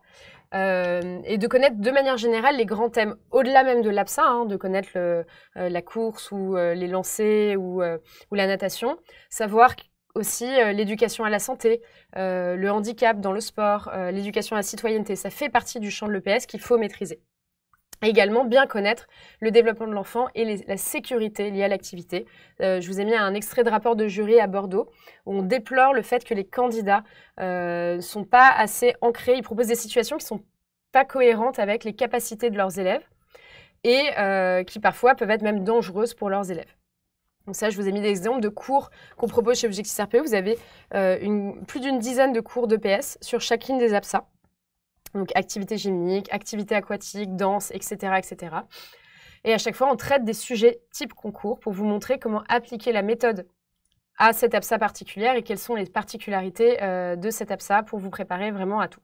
euh, et de connaître de manière générale les grands thèmes, au-delà même de l'APSA, hein, de connaître euh, la course ou euh, les lancers ou, ou, la natation, savoir aussi l'éducation à la santé, le handicap dans le sport, l'éducation à la citoyenneté, ça fait partie du champ de l'EPS qu'il faut maîtriser également bien connaître le développement de l'enfant et la sécurité liée à l'activité. Euh, je vous ai mis un extrait de rapport de jury à Bordeaux où on déplore le fait que les candidats ne euh, sont pas assez ancrés. Ils proposent des situations qui ne sont pas cohérentes avec les capacités de leurs élèves et euh, qui parfois peuvent être même dangereuses pour leurs élèves. Donc ça, je vous ai mis des exemples de cours qu'on propose chez Objectif RPE. Vous avez plus d'une dizaine de cours d'EPS sur chacune des APSA. Donc activité gymnique, activité aquatique, danse, etc., etc. Et à chaque fois, on traite des sujets type concours pour vous montrer comment appliquer la méthode à cette APSA particulière et quelles sont les particularités euh, de cette APSA pour vous préparer vraiment à tout.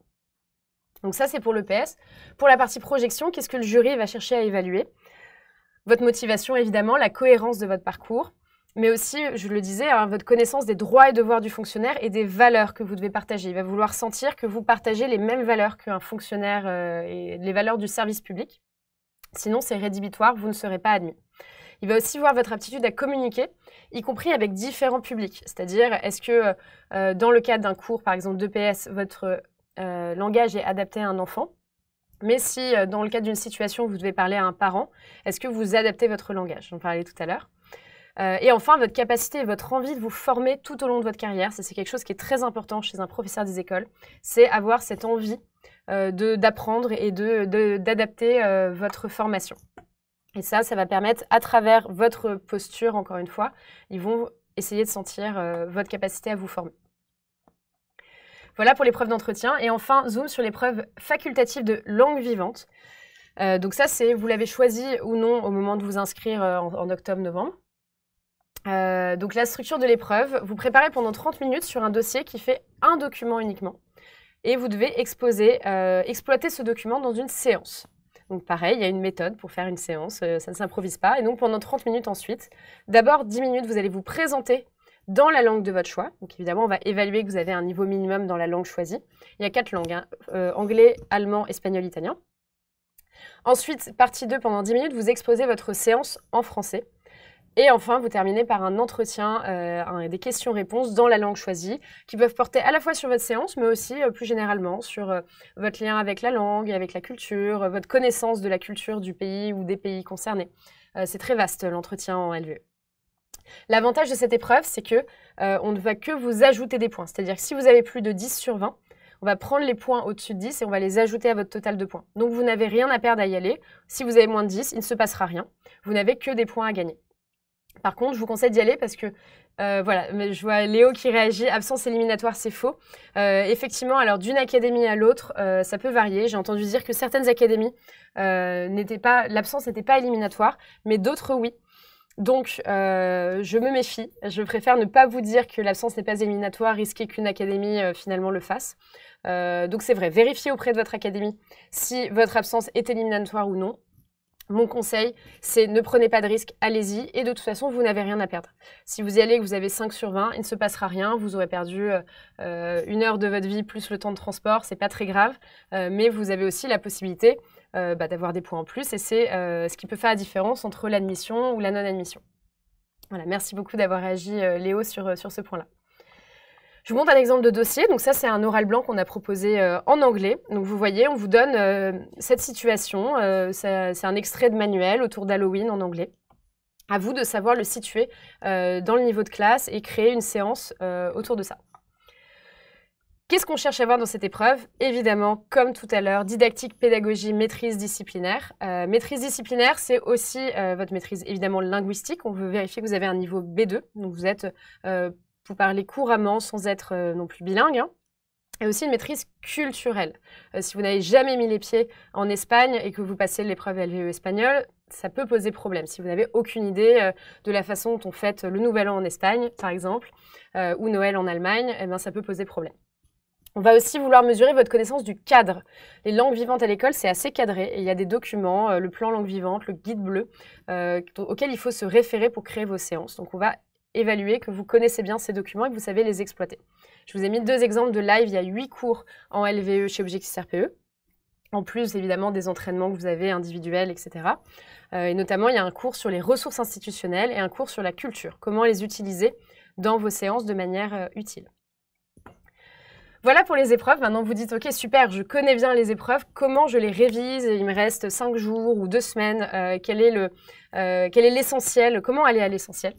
Donc ça, c'est pour le PS. Pour la partie projection, qu'est-ce que le jury va chercher à évaluer Votre motivation, évidemment, la cohérence de votre parcours, mais aussi, je le disais, hein, votre connaissance des droits et devoirs du fonctionnaire et des valeurs que vous devez partager. Il va vouloir sentir que vous partagez les mêmes valeurs qu'un fonctionnaire euh, et les valeurs du service public. Sinon, c'est rédhibitoire, vous ne serez pas admis. Il va aussi voir votre aptitude à communiquer, y compris avec différents publics. C'est-à-dire, est-ce que euh, euh, dans le cadre d'un cours, par exemple d'EPS, votre langage est adapté à un enfant mais si, dans le cadre d'une situation, vous devez parler à un parent, est-ce que vous adaptez votre langage J'en parlais tout à l'heure. Euh, et enfin, votre capacité et votre envie de vous former tout au long de votre carrière. Ça, c'est quelque chose qui est très important chez un professeur des écoles. C'est avoir cette envie euh, d'apprendre et d'adapter de, euh, votre formation. Et ça, ça va permettre, à travers votre posture, encore une fois, ils vont essayer de sentir votre capacité à vous former. Voilà pour l'épreuve d'entretien. Et enfin, zoom sur l'épreuve facultative de langue vivante. donc ça, c'est vous l'avez choisi ou non au moment de vous inscrire en octobre-novembre. Euh, donc la structure de l'épreuve, vous préparez pendant 30 minutes sur un dossier qui fait un document uniquement. Et vous devez euh, exploiter ce document dans une séance. Donc pareil, il y a une méthode pour faire une séance, euh, ça ne s'improvise pas. Et donc pendant 30 minutes ensuite, d'abord 10 minutes, vous allez vous présenter dans la langue de votre choix. Donc évidemment, on va évaluer que vous avez un niveau minimum dans la langue choisie. Il y a quatre langues, hein. anglais, allemand, espagnol, italien. Ensuite, partie 2, pendant 10 minutes, vous exposez votre séance en français. Et enfin, vous terminez par un entretien, euh, des questions-réponses dans la langue choisie, qui peuvent porter à la fois sur votre séance, mais aussi euh, plus généralement sur euh, votre lien avec la langue avec la culture, votre connaissance de la culture du pays ou des pays concernés. c'est très vaste l'entretien en LVE. L'avantage de cette épreuve, c'est que on ne va que vous ajouter des points. C'est-à-dire que si vous avez plus de 10 sur 20, on va prendre les points au-dessus de 10 et on va les ajouter à votre total de points. Donc vous n'avez rien à perdre à y aller. Si vous avez moins de 10, il ne se passera rien. Vous n'avez que des points à gagner. Par contre, je vous conseille d'y aller parce que euh, voilà, je vois Léo qui réagit. Absence éliminatoire, c'est faux. Euh, effectivement, alors d'une académie à l'autre, euh, ça peut varier. J'ai entendu dire que certaines académies n'étaient pas, l'absence n'était pas éliminatoire, mais d'autres oui. Donc, je me méfie. Je préfère ne pas vous dire que l'absence n'est pas éliminatoire, risquer qu'une académie finalement le fasse. donc, c'est vrai, vérifiez auprès de votre académie si votre absence est éliminatoire ou non. Mon conseil, c'est ne prenez pas de risques, allez-y, et de toute façon, vous n'avez rien à perdre. Si vous y allez que vous avez 5 sur 20, il ne se passera rien, vous aurez perdu euh, euh, une heure de votre vie plus le temps de transport, c'est pas très grave, euh, mais vous avez aussi la possibilité bah, d'avoir des points en plus, et c'est ce qui peut faire la différence entre l'admission ou la non-admission. Voilà, merci beaucoup d'avoir réagi, Léo, sur, sur ce point-là. Je vous montre un exemple de dossier. Donc ça, c'est un oral blanc qu'on a proposé euh, en anglais. Donc vous voyez, on vous donne euh, cette situation. Euh, c'est un extrait de manuel autour d'Halloween en anglais. À vous de savoir le situer dans le niveau de classe et créer une séance autour de ça. Qu'est-ce qu'on cherche à voir dans cette épreuve Évidemment, comme tout à l'heure, didactique, pédagogie, maîtrise disciplinaire. maîtrise disciplinaire, c'est aussi votre maîtrise évidemment linguistique. On veut vérifier que vous avez un niveau B2, donc vous êtes parler couramment sans être euh, non plus bilingue. Hein, et aussi une maîtrise culturelle. Euh, si vous n'avez jamais mis les pieds en Espagne et que vous passez l'épreuve LVE espagnole, ça peut poser problème. Si vous n'avez aucune idée euh, de la façon dont on fête le Nouvel An en Espagne, par exemple, ou Noël en Allemagne, eh bien, ça peut poser problème. On va aussi vouloir mesurer votre connaissance du cadre. Les langues vivantes à l'école, c'est assez cadré. Et il y a des documents, le plan langue vivante, le guide bleu, auquel il faut se référer pour créer vos séances. Donc on va évaluer que vous connaissez bien ces documents et que vous savez les exploiter. Je vous ai mis deux exemples de live. Il y a huit cours en LVE chez Objectif RPE. En plus, évidemment, des entraînements que vous avez individuels, etc. Euh, et notamment, il y a un cours sur les ressources institutionnelles et un cours sur la culture. Comment les utiliser dans vos séances de manière euh, utile. Voilà pour les épreuves. Maintenant, vous dites, OK, super, je connais bien les épreuves. Comment je les révise Il me reste cinq jours ou deux semaines. Euh, quel est le, euh, quel est l'essentiel Comment aller à l'essentiel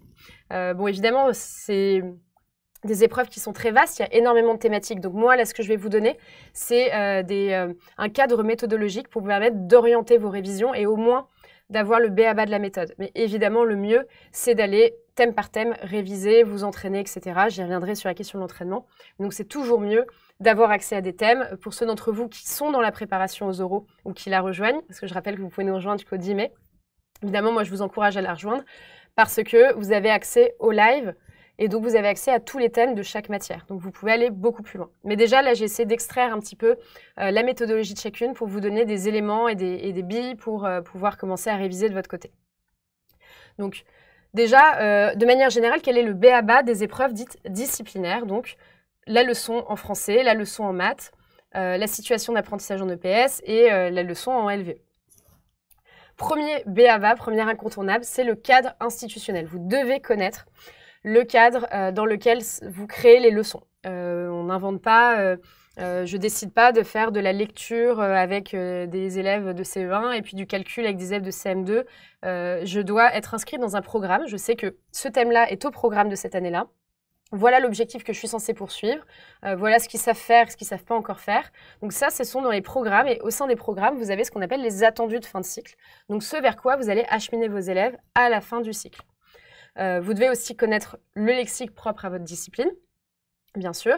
euh, Bon, évidemment, c'est des épreuves qui sont très vastes. Il y a énormément de thématiques. Donc moi, là, ce que je vais vous donner, c'est un cadre méthodologique pour vous permettre d'orienter vos révisions et au moins d'avoir le B à de la méthode. Mais évidemment, le mieux, c'est d'aller thème par thème, réviser, vous entraîner, etc. J'y reviendrai sur la question de l'entraînement. Donc c'est toujours mieux d'avoir accès à des thèmes. Pour ceux d'entre vous qui sont dans la préparation aux oraux ou qui la rejoignent, parce que je rappelle que vous pouvez nous rejoindre jusqu'au 10 mai, évidemment, moi je vous encourage à la rejoindre parce que vous avez accès au live et donc vous avez accès à tous les thèmes de chaque matière. Donc vous pouvez aller beaucoup plus loin. Mais déjà, là, j'ai essayé d'extraire un petit peu euh, la méthodologie de chacune pour vous donner des éléments et des, billes pour euh, pouvoir commencer à réviser de votre côté. Donc, Déjà, euh, de manière générale, quel est le BABA des épreuves dites disciplinaires Donc, la leçon en français, la leçon en maths, euh, la situation d'apprentissage en EPS et euh, la leçon en LV. E. Premier BABA, premier incontournable, c'est le cadre institutionnel. Vous devez connaître le cadre dans lequel vous créez les leçons. on n'invente pas je euh, je décide pas de faire de la lecture euh, avec euh, des élèves de CE1 et puis du calcul avec des élèves de CM2. je dois être inscrite dans un programme. Je sais que ce thème-là est au programme de cette année-là. Voilà l'objectif que je suis censée poursuivre. voilà ce qu'ils savent faire, ce qu'ils savent pas encore faire. Donc ça, ce sont dans les programmes. Et au sein des programmes, vous avez ce qu'on appelle les attendus de fin de cycle. Donc ce vers quoi vous allez acheminer vos élèves à la fin du cycle. vous devez aussi connaître le lexique propre à votre discipline bien sûr.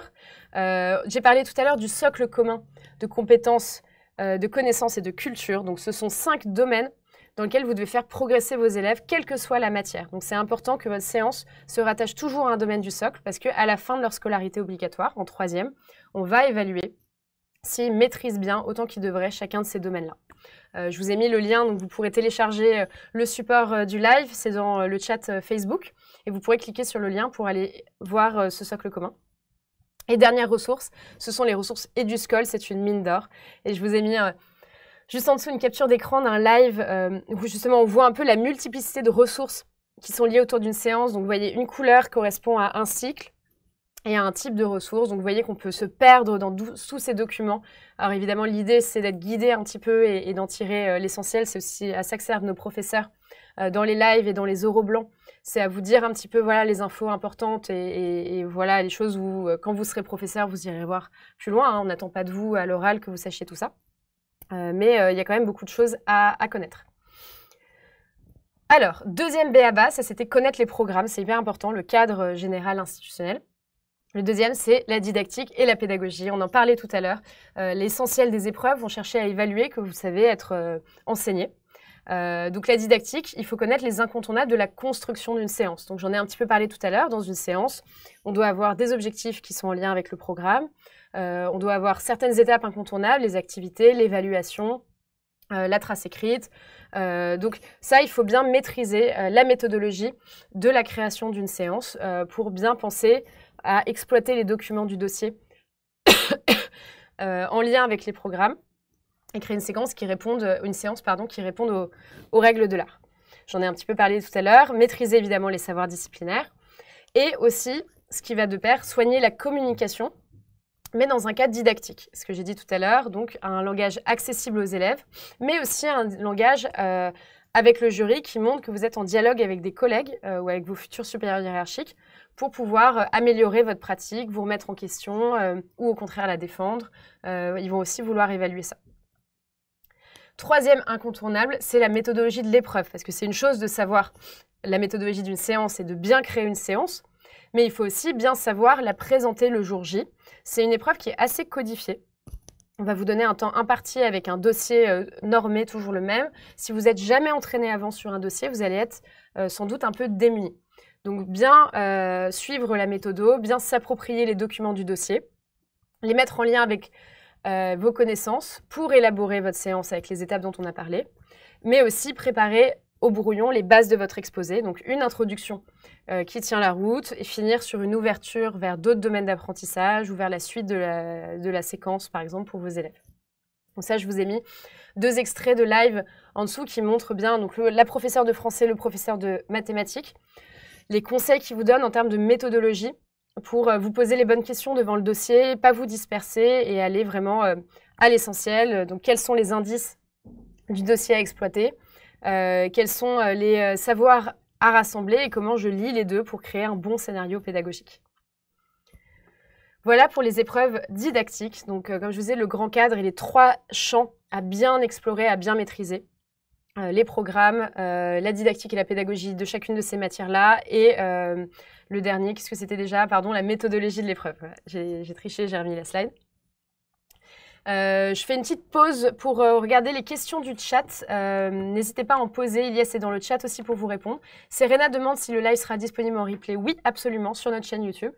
Euh, j'ai parlé tout à l'heure du socle commun de compétences, euh, de connaissances et de culture. Donc, ce sont cinq domaines dans lesquels vous devez faire progresser vos élèves, quelle que soit la matière. Donc, c'est important que votre séance se rattache toujours à un domaine du socle parce qu'à la fin de leur scolarité obligatoire, en troisième, on va évaluer s'ils maîtrisent bien autant qu'ils devraient chacun de ces domaines-là. Euh, je vous ai mis le lien, donc vous pourrez télécharger le support du live, c'est dans le chat Facebook, et vous pourrez cliquer sur le lien pour aller voir ce socle commun. Et dernière ressource, ce sont les ressources EduSchool, c'est une mine d'or. Et je vous ai mis euh, juste en dessous une capture d'écran d'un live euh, où justement on voit un peu la multiplicité de ressources qui sont liées autour d'une séance. Donc vous voyez, une couleur correspond à un cycle et à un type de ressources. Donc vous voyez qu'on peut se perdre dans tous ces documents. Alors évidemment, l'idée, c'est d'être guidé un petit peu et, d'en tirer euh, l'essentiel. C'est aussi à ça que servent nos professeurs dans les lives et dans les oraux blancs c'est à vous dire un petit peu voilà les infos importantes et, voilà les choses où euh, quand vous serez professeur vous irez voir plus loin. Hein. On n'attend pas de vous à l'oral que vous sachiez tout ça, euh, mais euh, il y a quand même beaucoup de choses à, connaître. Alors deuxième BABA, ça c'était connaître les programmes, c'est hyper important, le cadre général institutionnel. Le deuxième, c'est la didactique et la pédagogie. On en parlait tout à l'heure. L'essentiel des épreuves vont chercher à évaluer que vous savez être enseigné. Euh, donc la didactique, il faut connaître les incontournables de la construction d'une séance. Donc j'en ai un petit peu parlé tout à l'heure. Dans une séance, on doit avoir des objectifs qui sont en lien avec le programme. Euh, on doit avoir certaines étapes incontournables, les activités, l'évaluation, euh, la trace écrite. donc ça, il faut bien maîtriser la méthodologie de la création d'une séance pour bien penser à exploiter les documents du dossier en lien avec les programmes et créer une séquence qui réponde, euh, une séance pardon, qui réponde aux, règles de l'art. J'en ai un petit peu parlé tout à l'heure. Maîtriser évidemment les savoirs disciplinaires et aussi, ce qui va de pair, soigner la communication, mais dans un cadre didactique. Ce que j'ai dit tout à l'heure, donc un langage accessible aux élèves, mais aussi un langage euh, avec le jury qui montre que vous êtes en dialogue avec des collègues euh, ou avec vos futurs supérieurs hiérarchiques pour pouvoir améliorer votre pratique, vous remettre en question ou au contraire la défendre. ils vont aussi vouloir évaluer ça. Troisième incontournable, c'est la méthodologie de l'épreuve, parce que c'est une chose de savoir la méthodologie d'une séance et de bien créer une séance, mais il faut aussi bien savoir la présenter le jour J. C'est une épreuve qui est assez codifiée. On va vous donner un temps imparti avec un dossier euh, normé, toujours le même. Si vous n'êtes jamais entraîné avant sur un dossier, vous allez être euh, sans doute un peu démuni. Donc bien euh, suivre la méthode, bien s'approprier les documents du dossier, les mettre en lien avec euh, vos connaissances pour élaborer votre séance avec les étapes dont on a parlé, mais aussi préparer au brouillon les bases de votre exposé, donc une introduction euh, qui tient la route et finir sur une ouverture vers d'autres domaines d'apprentissage ou vers la suite de la, séquence, par exemple, pour vos élèves. Donc ça, je vous ai mis deux extraits de live en dessous qui montrent bien donc, la professeure de français, le professeur de mathématiques, les conseils qu'ils vous donnent en termes de méthodologie pour euh, vous poser les bonnes questions devant le dossier, pas vous disperser et aller vraiment euh, à l'essentiel. Donc, quels sont les indices du dossier à exploiter euh, Quels sont les savoirs à rassembler et comment je lis les deux pour créer un bon scénario pédagogique. Voilà pour les épreuves didactiques. Donc, comme je vous disais, le grand cadre et les trois champs à bien explorer, à bien maîtriser. les programmes, la didactique et la pédagogie de chacune de ces matières-là et le dernier, qu'est-ce que c'était déjà Pardon, la méthodologie de l'épreuve. J'ai triché, j'ai remis la slide. Euh, je fais une petite pause pour euh, regarder les questions du chat. Euh, n'hésitez pas à en poser. Il a est dans le chat aussi pour vous répondre. Serena demande si le live sera disponible en replay. Oui, absolument, sur notre chaîne YouTube.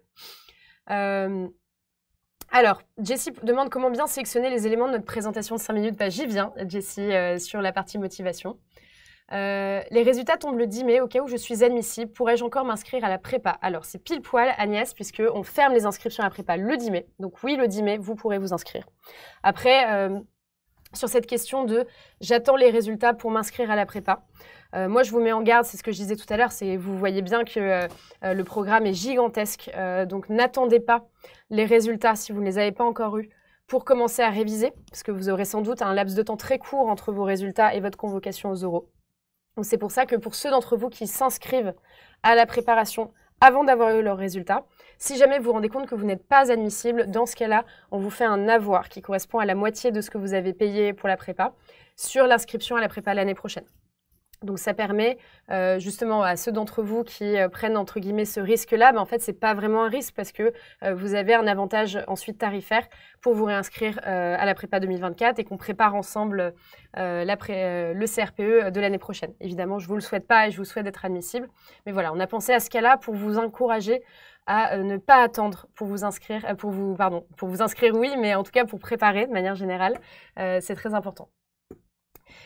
alors, Jessie demande comment bien sélectionner les éléments de notre présentation de 5 minutes. Pas bah, J'y viens, Jessie, sur la partie motivation. Euh, les résultats tombent le 10 mai, au cas où je suis admissible, pourrais-je encore m'inscrire à la prépa Alors c'est pile poil, Agnès, puisque on ferme les inscriptions à la prépa le 10 mai. Donc oui, le 10 mai, vous pourrez vous inscrire. Après, euh, sur cette question de j'attends les résultats pour m'inscrire à la prépa. Euh, moi, je vous mets en garde, c'est ce que je disais tout à l'heure, c'est vous voyez bien que le programme est gigantesque, donc n'attendez pas les résultats si vous ne les avez pas encore eus pour commencer à réviser, parce que vous aurez sans doute un laps de temps très court entre vos résultats et votre convocation aux euros. C'est pour ça que pour ceux d'entre vous qui s'inscrivent à la préparation avant d'avoir eu leurs résultats, si jamais vous vous rendez compte que vous n'êtes pas admissible, dans ce cas-là, on vous fait un avoir qui correspond à la moitié de ce que vous avez payé pour la prépa sur l'inscription à la prépa l'année prochaine. Donc ça permet euh, justement à ceux d'entre vous qui euh, prennent entre guillemets ce risque-là, ben, en fait ce n'est pas vraiment un risque parce que euh, vous avez un avantage ensuite tarifaire pour vous réinscrire à la prépa 2024 et qu'on prépare ensemble le CRPE de l'année prochaine. Évidemment je vous le souhaite pas et je vous souhaite d'être admissible, mais voilà on a pensé à ce cas-là pour vous encourager à ne pas attendre pour vous inscrire, pardon pour vous inscrire oui, mais en tout cas pour préparer de manière générale c'est très important.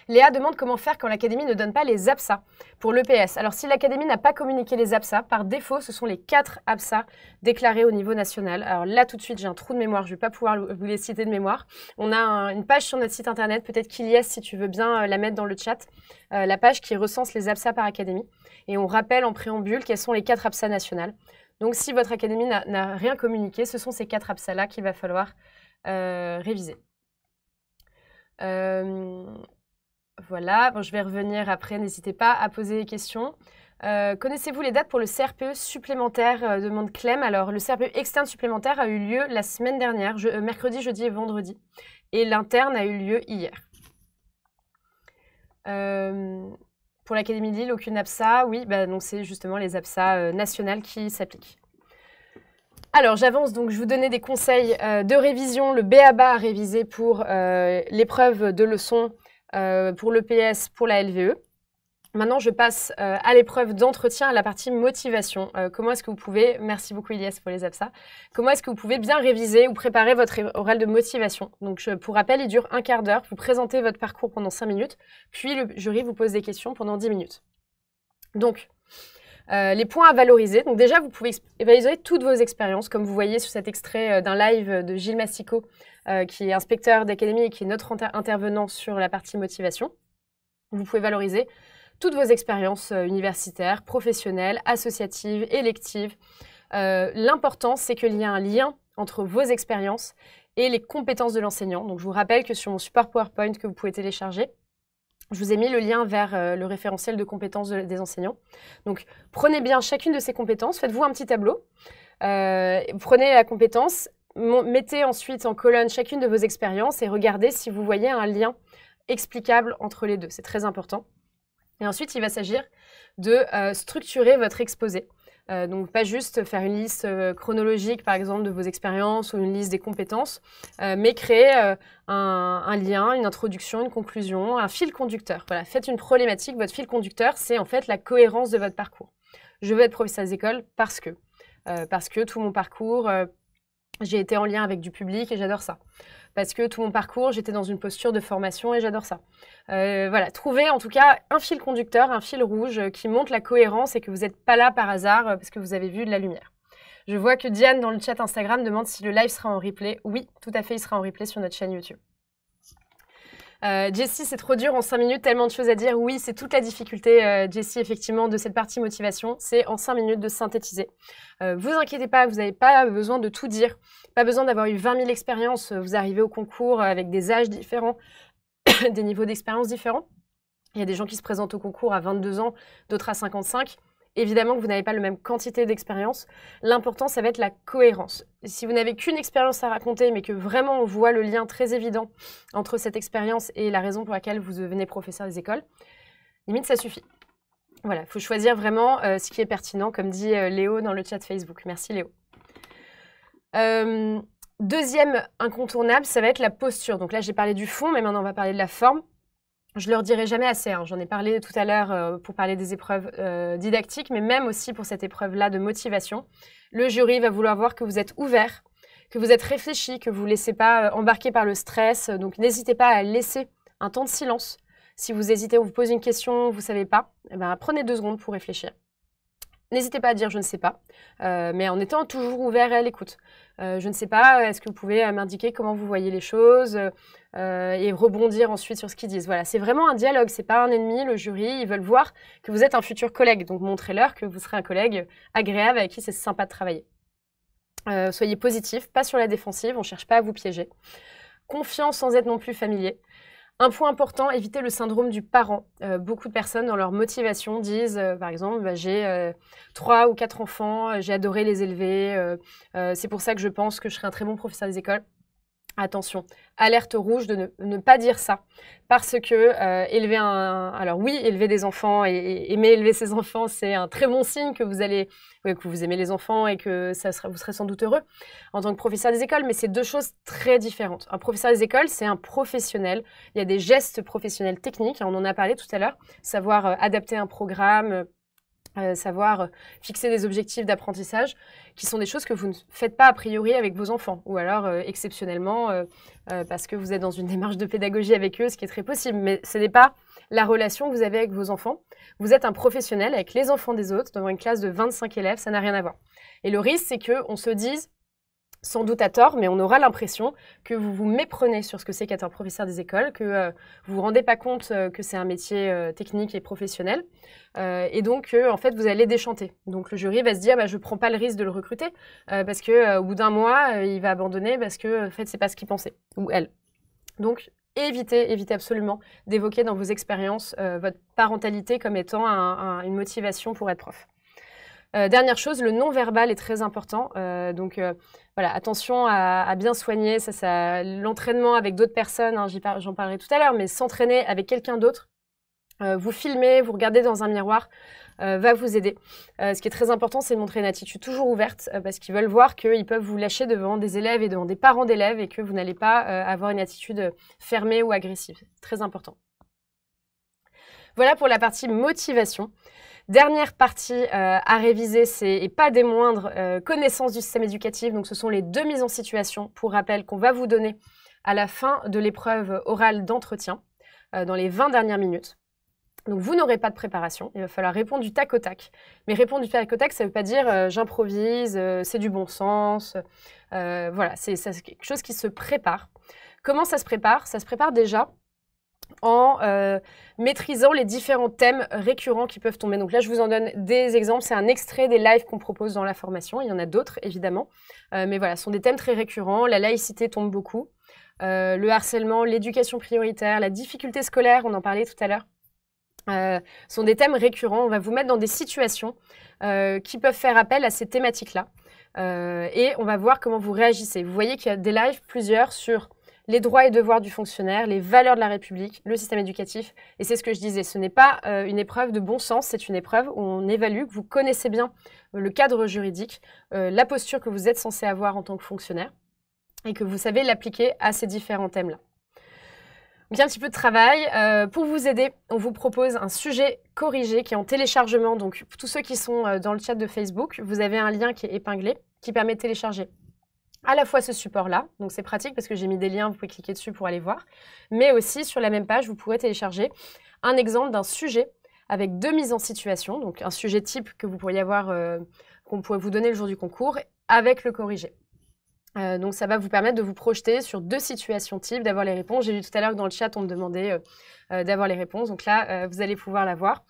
Léa demande comment faire quand l'Académie ne donne pas les APSA pour l'EPS. Alors, si l'Académie n'a pas communiqué les APSA, par défaut, ce sont les quatre APSA déclarés au niveau national. Alors là, tout de suite, j'ai un trou de mémoire, je ne vais pas pouvoir vous les citer de mémoire. On a une page sur notre site internet, peut-être qu'il y a, si tu veux bien euh, la mettre dans le chat, euh, la page qui recense les APSA par Académie. Et on rappelle en préambule quelles sont les quatre APSA nationales. Donc, si votre Académie n'a rien communiqué, ce sont ces quatre APSA-là qu'il va falloir euh, réviser. Voilà, je vais revenir après, n'hésitez pas à poser des questions. Euh, connaissez-vous les dates pour le CRPE supplémentaire de euh, demande Clem. Alors, le CRPE externe supplémentaire a eu lieu la semaine dernière, euh, mercredi, jeudi et vendredi. Et l'interne a eu lieu hier. pour l'Académie de Lille, aucune APSA. Oui, bah, donc c'est justement les APSA nationales qui s'appliquent. Alors, j'avance donc, je vous donnais des conseils de révision, le BABA à réviser pour l'épreuve de leçon euh, pour l'EPS, pour la LVE. Maintenant, je passe euh, à l'épreuve d'entretien, à la partie motivation. Euh, comment est-ce que vous pouvez, merci beaucoup Ilias pour les APSA, comment est-ce que vous pouvez bien réviser ou préparer votre oral de motivation Donc, pour rappel, il dure un quart d'heure. Vous présentez votre parcours pendant 5 minutes, puis le jury vous pose des questions pendant 10 minutes. Donc, euh, les points à valoriser. Donc déjà, vous pouvez valoriser toutes vos expériences, comme vous voyez sur cet extrait euh, d'un live de Gilles Massico, euh, qui est inspecteur d'académie et qui est notre intervenant sur la partie motivation. Vous pouvez valoriser toutes vos expériences universitaires, professionnelles, associatives, électives. L'important, c'est qu'il y a un lien entre vos expériences et les compétences de l'enseignant. Donc je vous rappelle que sur mon support PowerPoint que vous pouvez télécharger, je vous ai mis le lien vers euh, le référentiel de compétences des enseignants. Donc, prenez bien chacune de ces compétences, faites-vous un petit tableau, euh, prenez la compétence, mettez ensuite en colonne chacune de vos expériences et regardez si vous voyez un lien explicable entre les deux. C'est très important. Et ensuite, il va s'agir de euh, structurer votre exposé. Euh, donc pas juste faire une liste euh, chronologique, par exemple, de vos expériences ou une liste des compétences, euh, mais créer un, lien, une introduction, une conclusion, un fil conducteur. Voilà, faites une problématique. Votre fil conducteur, c'est en fait la cohérence de votre parcours. Je veux être professeur des écoles parce que, parce que tout mon parcours j'ai été en lien avec du public et j'adore ça. Parce que tout mon parcours, j'étais dans une posture de formation et j'adore ça. Euh, voilà, trouver en tout cas un fil conducteur, un fil rouge euh, qui montre la cohérence et que vous n'êtes pas là par hasard euh, parce que vous avez vu de la lumière. Je vois que Diane dans le chat Instagram demande si le live sera en replay. Oui, tout à fait, il sera en replay sur notre chaîne YouTube. Euh, Jessie, c'est trop dur en 5 minutes, tellement de choses à dire. Oui, c'est toute la difficulté, euh, Jessie, effectivement, de cette partie motivation. C'est en 5 minutes de synthétiser. Euh, vous inquiétez pas, vous n'avez pas besoin de tout dire. Pas besoin d'avoir eu 20 000 expériences. Vous arrivez au concours avec des âges différents, des niveaux d'expérience différents. Il y a des gens qui se présentent au concours à 22 ans, d'autres à 55. Évidemment que vous n'avez pas la même quantité d'expérience. L'important, ça va être la cohérence. Si vous n'avez qu'une expérience à raconter, mais que vraiment on voit le lien très évident entre cette expérience et la raison pour laquelle vous devenez professeur des écoles, limite, ça suffit. Voilà, il faut choisir vraiment euh, ce qui est pertinent, comme dit euh, Léo dans le chat Facebook. Merci Léo. Euh, deuxième incontournable, ça va être la posture. Donc là, j'ai parlé du fond, mais maintenant on va parler de la forme je leur dirai jamais assez. Hein. J'en ai parlé tout à l'heure euh, pour parler des épreuves euh, didactiques, mais même aussi pour cette épreuve-là de motivation. Le jury va vouloir voir que vous êtes ouvert, que vous êtes réfléchi, que vous ne laissez pas euh, embarquer par le stress. Donc n'hésitez pas à laisser un temps de silence. Si vous hésitez, ou vous posez une question, vous ne savez pas, eh ben, prenez deux secondes pour réfléchir. N'hésitez pas à dire je ne sais pas, mais en étant toujours ouvert et à l'écoute. Euh, je ne sais pas, est-ce que vous pouvez euh, m'indiquer comment vous voyez les choses euh, et rebondir ensuite sur ce qu'ils disent. Voilà, c'est vraiment un dialogue, c'est pas un ennemi, le jury, ils veulent voir que vous êtes un futur collègue, donc montrez-leur que vous serez un collègue agréable avec qui c'est sympa de travailler. soyez positif, pas sur la défensive, on ne cherche pas à vous piéger. Confiance sans être non plus familier. Un point important, éviter le syndrome du parent. Euh, beaucoup de personnes, dans leur motivation, disent, euh, par exemple, bah, j'ai euh, trois ou quatre enfants, j'ai adoré les élever, c'est pour ça que je pense que je serai un très bon professeur des écoles. Attention, alerte rouge de ne, pas dire ça. Parce que euh, élever un. Alors oui, élever des enfants et, aimer élever ses enfants, c'est un très bon signe que vous allez que vous aimez les enfants et que ça vous serez sans doute heureux en tant que professeur des écoles, mais c'est deux choses très différentes. Un professeur des écoles, c'est un professionnel. Il y a des gestes professionnels techniques, hein, on en a parlé tout à l'heure, savoir euh, adapter un programme euh, savoir euh, fixer des objectifs d'apprentissage, qui sont des choses que vous ne faites pas a priori avec vos enfants, ou alors euh, exceptionnellement parce que vous êtes dans une démarche de pédagogie avec eux, ce qui est très possible. Mais ce n'est pas la relation que vous avez avec vos enfants. Vous êtes un professionnel avec les enfants des autres, dans une classe de 25 élèves, ça n'a rien à voir. Et le risque, c'est qu'on se dise, sans doute à tort, mais on aura l'impression que vous vous méprenez sur ce que c'est qu'être un professeur des écoles, que euh, vous vous rendez pas compte euh, que c'est un métier euh, technique et professionnel, et donc en fait vous allez déchanter. Donc le jury va se dire, bah, je prends pas le risque de le recruter parce qu'au bout d'un mois il va abandonner parce que en fait c'est pas ce qu'il pensait ou elle. Donc évitez, évitez absolument d'évoquer dans vos expériences votre parentalité comme étant une motivation pour être prof. Euh, dernière chose, le non-verbal est très important. Euh, donc euh, voilà, attention à, bien soigner l'entraînement avec d'autres personnes, hein, j'en parlerai tout à l'heure, mais s'entraîner avec quelqu'un d'autre, vous filmer, vous regarder dans un miroir, va vous aider. ce qui est très important, c'est de montrer une attitude toujours ouverte, parce qu'ils veulent voir qu'ils peuvent vous lâcher devant des élèves et devant des parents d'élèves et que vous n'allez pas avoir une attitude fermée ou agressive. Très important. Voilà pour la partie motivation. Dernière partie euh, à réviser, c'est, et pas des moindres, euh, connaissances du système éducatif. Donc ce sont les deux mises en situation, pour rappel, qu'on va vous donner à la fin de l'épreuve orale d'entretien, euh, dans les 20 dernières minutes. Donc vous n'aurez pas de préparation, il va falloir répondre du tac au tac. Mais répondre du tac au tac, ça ne veut pas dire j'improvise, c'est du bon sens. voilà, c'est quelque chose qui se prépare. Comment ça se prépare Ça se prépare déjà en euh, maîtrisant les différents thèmes récurrents qui peuvent tomber. Donc là, je vous en donne des exemples. C'est un extrait des lives qu'on propose dans la formation. Il y en a d'autres, évidemment. Euh, mais voilà, ce sont des thèmes très récurrents. La laïcité tombe beaucoup. Euh, le harcèlement, l'éducation prioritaire, la difficulté scolaire, on en parlait tout à l'heure. sont des thèmes récurrents. On va vous mettre dans des situations qui peuvent faire appel à ces thématiques-là. et on va voir comment vous réagissez. Vous voyez qu'il y a des lives, plusieurs, sur les droits et devoirs du fonctionnaire, les valeurs de la République, le système éducatif. Et c'est ce que je disais, ce n'est pas euh, une épreuve de bon sens, c'est une épreuve où on évalue que vous connaissez bien euh, le cadre juridique, euh, la posture que vous êtes censé avoir en tant que fonctionnaire et que vous savez l'appliquer à ces différents thèmes-là. Donc, il y a un petit peu de travail. pour vous aider, on vous propose un sujet corrigé qui est en téléchargement. Donc, tous ceux qui sont dans le chat de Facebook, vous avez un lien qui est épinglé qui permet de télécharger à la fois ce support-là, donc c'est pratique parce que j'ai mis des liens, vous pouvez cliquer dessus pour aller voir, mais aussi sur la même page, vous pourrez télécharger un exemple d'un sujet avec deux mises en situation, donc un sujet type que vous pourriez avoir, euh, qu'on pourrait vous donner le jour du concours, avec le corrigé. Euh, donc ça va vous permettre de vous projeter sur deux situations types, d'avoir les réponses. J'ai vu tout à l'heure que dans le chat, on me demandait euh, d'avoir les réponses, donc là, vous allez pouvoir la voir.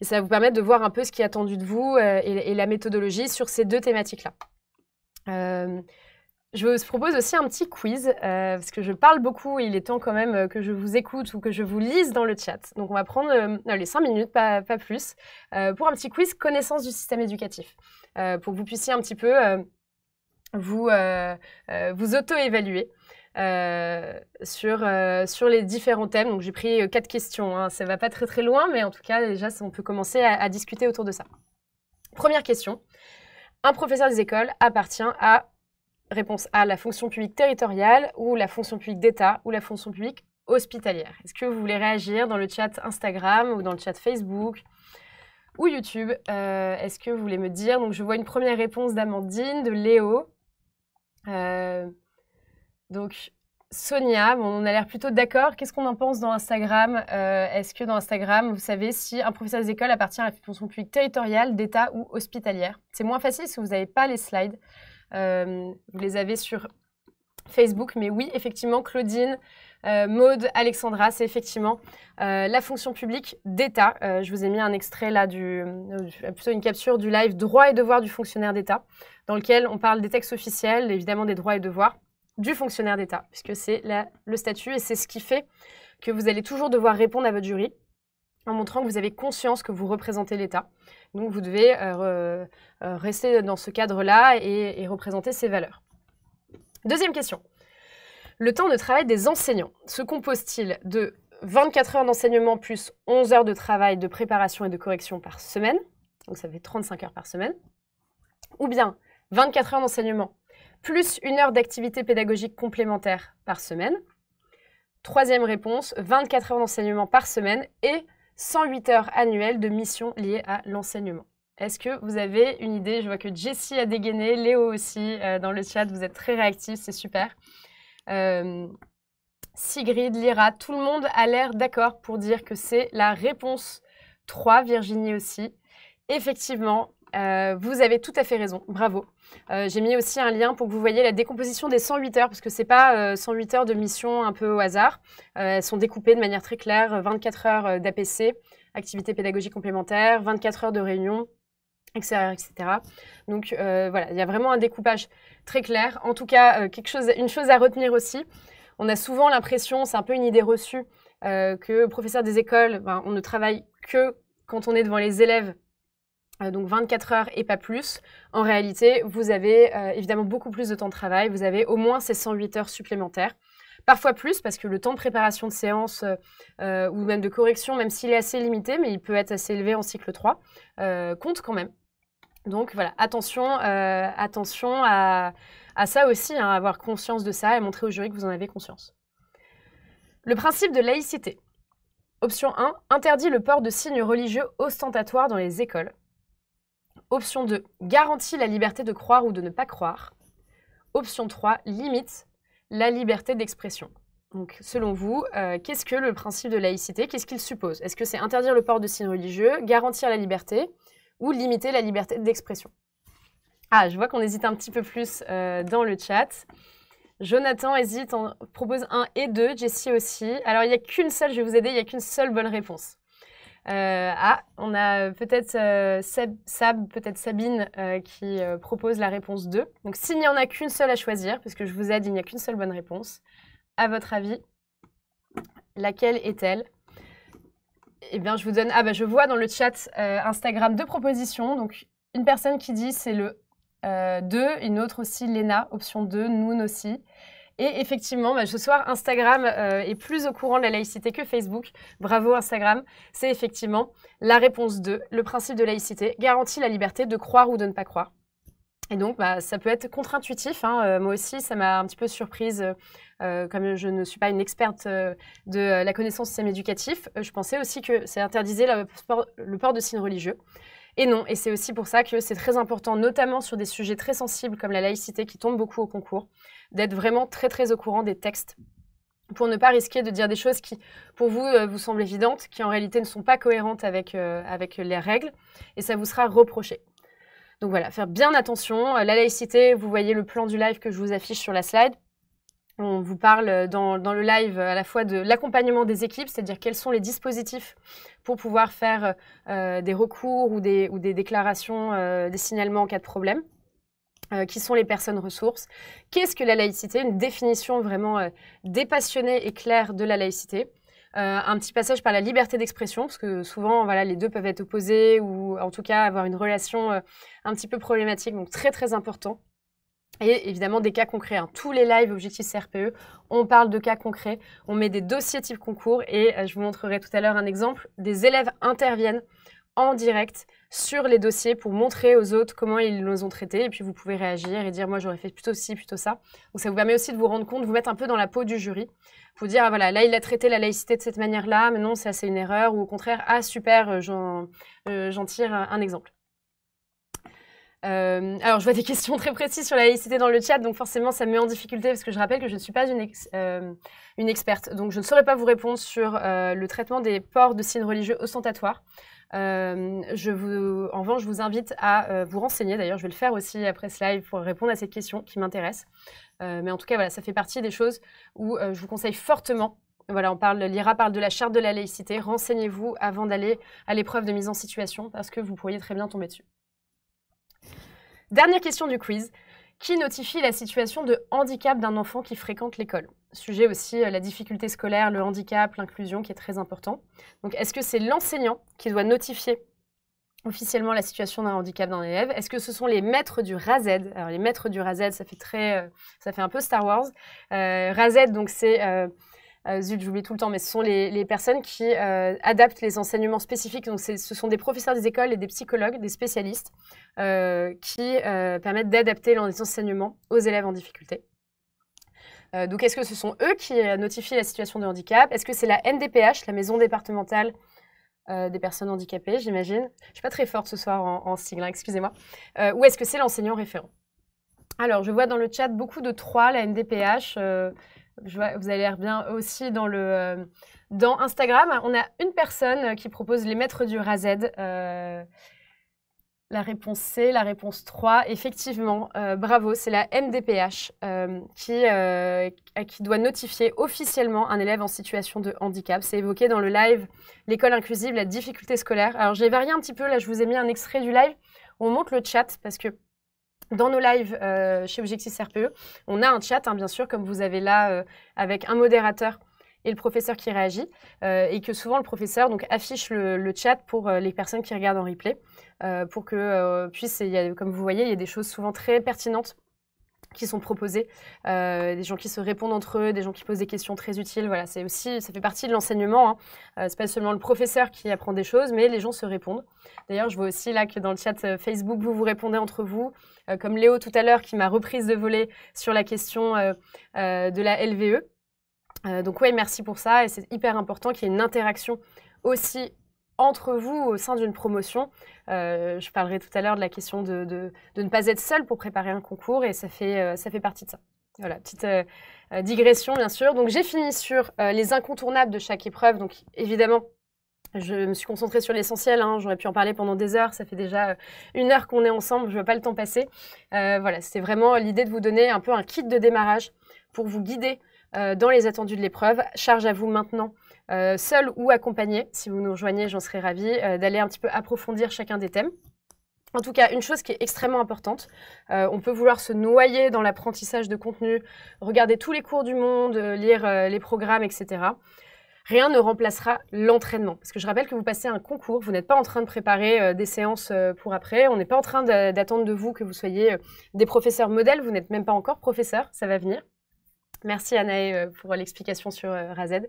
Et ça va vous permettre de voir un peu ce qui est attendu de vous et, et, la méthodologie sur ces deux thématiques-là. Je vous propose aussi un petit quiz, euh, parce que je parle beaucoup, et il est temps quand même euh, que je vous écoute ou que je vous lise dans le chat. Donc on va prendre euh, les 5 minutes, pas, plus, pour un petit quiz connaissance du système éducatif, pour que vous puissiez un petit peu vous, vous auto-évaluer. sur, sur les différents thèmes. Donc j'ai pris quatre questions, hein. ça ne va pas très très loin, mais en tout cas déjà on peut commencer à discuter autour de ça. Première question, un professeur des écoles appartient à Réponse A, la fonction publique territoriale ou la fonction publique d'État ou la fonction publique hospitalière. Est-ce que vous voulez réagir dans le chat Instagram ou dans le chat Facebook ou YouTube euh, Est-ce que vous voulez me dire Donc je vois une première réponse d'Amandine, de Léo. Euh, donc Sonia, bon, on a l'air plutôt d'accord. Qu'est-ce qu'on en pense dans Instagram euh, Est-ce que dans Instagram, vous savez si un professeur des écoles appartient à la fonction publique territoriale, d'État ou hospitalière C'est moins facile si vous n'avez pas les slides. Euh, vous les avez sur Facebook, mais oui, effectivement, Claudine, euh, Maude, Alexandra, c'est effectivement euh, la fonction publique d'État. je vous ai mis un extrait là, du, plutôt une capture du live Droits et devoirs du fonctionnaire d'État, dans lequel on parle des textes officiels, évidemment des droits et devoirs du fonctionnaire d'État, puisque c'est le statut et c'est ce qui fait que vous allez toujours devoir répondre à votre jury en montrant que vous avez conscience que vous représentez l'État donc vous devez euh, euh, rester dans ce cadre-là et, représenter ces valeurs. Deuxième question. Le temps de travail des enseignants se compose-t-il de 24 heures d'enseignement plus 11 heures de travail de préparation et de correction par semaine, donc ça fait 35 heures par semaine, ou bien 24 heures d'enseignement plus une heure d'activité pédagogique complémentaire par semaine. Troisième réponse, 24 heures d'enseignement par semaine et 108 heures annuelles de missions liées à l'enseignement. Est-ce que vous avez une idée Je vois que Jessie a dégainé, Léo aussi euh, dans le chat, vous êtes très réactifs, c'est super. Euh, Sigrid, Lyra, tout le monde a l'air d'accord pour dire que c'est la réponse 3, Virginie aussi. Effectivement, euh, vous avez tout à fait raison, bravo. Euh, j'ai mis aussi un lien pour que vous voyez la décomposition des 108 heures, parce que ce n'est pas 108 euh, heures de mission un peu au hasard. elles sont découpées de manière très claire, 24 heures d'APC, activité pédagogique complémentaire, 24 heures de réunion, etc. etc. Donc voilà, il y a vraiment un découpage très clair. En tout cas, quelque chose, une chose à retenir aussi, on a souvent l'impression, c'est un peu une idée reçue, que professeur des écoles, ben, on ne travaille que quand on est devant les élèves euh, donc 24 heures et pas plus, en réalité, vous avez euh, évidemment beaucoup plus de temps de travail, vous avez au moins ces 108 heures supplémentaires. Parfois plus, parce que le temps de préparation de séance euh, ou même de correction, même s'il est assez limité, mais il peut être assez élevé en cycle 3, compte quand même. Donc voilà, attention, attention à, ça aussi, hein, avoir conscience de ça et montrer au jury que vous en avez conscience. Le principe de laïcité. Option 1, interdit le port de signes religieux ostentatoires dans les écoles. Option 2, garantit la liberté de croire ou de ne pas croire. Option 3, limite la liberté d'expression. Donc, selon vous, euh, qu'est-ce que le principe de laïcité Qu'est-ce qu'il suppose Est-ce que c'est interdire le port de signes religieux, garantir la liberté ou limiter la liberté d'expression Ah, je vois qu'on hésite un petit peu plus euh, dans le chat. Jonathan hésite, propose un et deux, Jessie aussi. Alors, il n'y a qu'une seule, je vais vous aider, il n'y a qu'une seule bonne réponse. Euh, ah, on a euh, peut-être euh, peut-être Sabine qui propose la réponse 2. Donc s'il n'y en a qu'une seule à choisir, puisque je vous aide, il n'y a qu'une seule bonne réponse, à votre avis, laquelle est-elle eh bien, je vous donne. Ah, bah, je vois dans le chat Instagram deux propositions. Donc, une personne qui dit c'est le 2, une autre aussi, Léna, option 2, nous aussi. Et effectivement, bah, ce soir, Instagram euh, est plus au courant de la laïcité que Facebook. Bravo Instagram. C'est effectivement la réponse 2. Le principe de laïcité garantit la liberté de croire ou de ne pas croire. Et donc, bah, ça peut être contre-intuitif. Hein. Euh, moi aussi, ça m'a un petit peu surprise. Euh, comme je ne suis pas une experte de la connaissance du système éducatif, je pensais aussi que ça interdisait le, le port de signes religieux. Et non, et c'est aussi pour ça que c'est très important, notamment sur des sujets très sensibles comme la laïcité qui tombe beaucoup au concours, d'être vraiment très très au courant des textes pour ne pas risquer de dire des choses qui, pour vous, euh, vous semblent évidentes, qui en réalité ne sont pas cohérentes avec, euh, avec les règles, et ça vous sera reproché. Donc voilà, faire bien attention. Euh, la laïcité, vous voyez le plan du live que je vous affiche sur la slide. On vous parle dans, dans le live à la fois de l'accompagnement des équipes, c'est-à-dire quels sont les dispositifs pour pouvoir faire des recours ou des, ou des déclarations, des signalements en cas de problème. Euh, qui sont les personnes ressources, qu'est-ce que la laïcité, une définition vraiment euh, dépassionnée et claire de la laïcité. Euh, un petit passage par la liberté d'expression, parce que souvent, voilà, les deux peuvent être opposés ou en tout cas avoir une relation un petit peu problématique, donc très très important. Et évidemment, des cas concrets. Hein. Tous les lives Objectif CRPE, on parle de cas concrets, on met des dossiers type concours et je vous montrerai tout à l'heure un exemple. Des élèves interviennent en direct sur les dossiers pour montrer aux autres comment ils nous ont traités. Et puis vous pouvez réagir et dire moi j'aurais fait plutôt ci, plutôt ça. Donc ça vous permet aussi de vous rendre compte, vous mettre un peu dans la peau du jury. pour dire ah, voilà, là il a traité la laïcité de cette manière-là, mais non, ça c'est une erreur. Ou au contraire, ah super, euh, euh, j'en tire un exemple. Euh, alors, je vois des questions très précises sur la laïcité dans le chat, donc forcément, ça me met en difficulté parce que je rappelle que je ne suis pas une, experte. Donc, je ne saurais pas vous répondre sur le traitement des ports de signes religieux ostentatoires. Euh, je vous, en revanche, je vous invite à euh, vous renseigner. D'ailleurs, je vais le faire aussi après ce live pour répondre à cette question qui m'intéresse. Euh, mais en tout cas, voilà, ça fait partie des choses où je vous conseille fortement. Voilà, on parle, l'IRA parle de la charte de la laïcité. Renseignez-vous avant d'aller à l'épreuve de mise en situation parce que vous pourriez très bien tomber dessus. Dernière question du quiz. Qui notifie la situation de handicap d'un enfant qui fréquente l'école sujet aussi, euh, la difficulté scolaire, le handicap, l'inclusion qui est très important. Donc, est-ce que c'est l'enseignant qui doit notifier officiellement la situation d'un handicap d'un élève Est-ce que ce sont les maîtres du RAZ Alors, les maîtres du RAZ, ça fait, très, euh, ça fait un peu Star Wars. Euh, RAZ, donc, c'est. Euh, zut, j'oublie tout le temps, mais ce sont les, personnes qui adaptent les enseignements spécifiques. Donc, ce sont des professeurs des écoles et des psychologues, des spécialistes, qui permettent d'adapter les enseignements aux élèves en difficulté. Euh, donc, est-ce que ce sont eux qui notifient la situation de handicap Est-ce que c'est la NDPH, la maison départementale euh, des personnes handicapées, j'imagine Je ne suis pas très forte ce soir en, en sigle, hein, excusez-moi. Euh, ou est-ce que c'est l'enseignant référent Alors, je vois dans le chat beaucoup de trois, la NDPH. Je vous avez l'air bien aussi dans le dans Instagram. On a une personne qui propose les maîtres du RAZ. La réponse C, la réponse 3, effectivement, euh, bravo, c'est la MDPH euh, qui, euh, qui, doit notifier officiellement un élève en situation de handicap. C'est évoqué dans le live L'école inclusive, la difficulté scolaire. Alors j'ai varié un petit peu, là je vous ai mis un extrait du live. On monte le chat parce que dans nos lives chez Objectif RPE, on a un chat, hein, bien sûr, comme vous avez là, avec un modérateur et le professeur qui réagit, euh, et que souvent le professeur donc, affiche le, chat pour euh, les personnes qui regardent en replay, euh, pour que puisse, comme vous voyez, il y a des choses souvent très pertinentes qui sont proposées, des gens qui se répondent entre eux, des gens qui posent des questions très utiles. Voilà, c'est aussi, ça fait partie de l'enseignement. Hein. c'est pas seulement le professeur qui apprend des choses, mais les gens se répondent. D'ailleurs, je vois aussi là que dans le chat Facebook, vous vous répondez entre vous, comme Léo tout à l'heure qui m'a reprise de voler sur la question de la LVE. Euh, donc oui, merci pour ça. Et c'est hyper important qu'il y ait une interaction aussi entre vous au sein d'une promotion. Euh, je parlerai tout à l'heure de la question de, ne pas être seul pour préparer un concours et ça fait, euh, partie de ça. Voilà, petite digression bien sûr. Donc j'ai fini sur les incontournables de chaque épreuve. Donc évidemment, je me suis concentrée sur l'essentiel. Hein. J'aurais pu en parler pendant des heures. Ça fait déjà une heure qu'on est ensemble. Je ne veux pas le temps passer. voilà, c'était vraiment l'idée de vous donner un peu un kit de démarrage pour vous guider euh, dans les attendus de l'épreuve. Charge à vous maintenant euh, seul ou accompagné. Si vous nous rejoignez, j'en serais ravie euh, d'aller un petit peu approfondir chacun des thèmes. En tout cas, une chose qui est extrêmement importante, on peut vouloir se noyer dans l'apprentissage de contenu, regarder tous les cours du monde, lire les programmes, etc. Rien ne remplacera l'entraînement. Parce que je rappelle que vous passez un concours, vous n'êtes pas en train de préparer des séances pour après, on n'est pas en train d'attendre de vous que vous soyez des professeurs modèles, vous n'êtes même pas encore professeur, ça va venir. Merci Anaë euh, pour l'explication sur euh, Razed.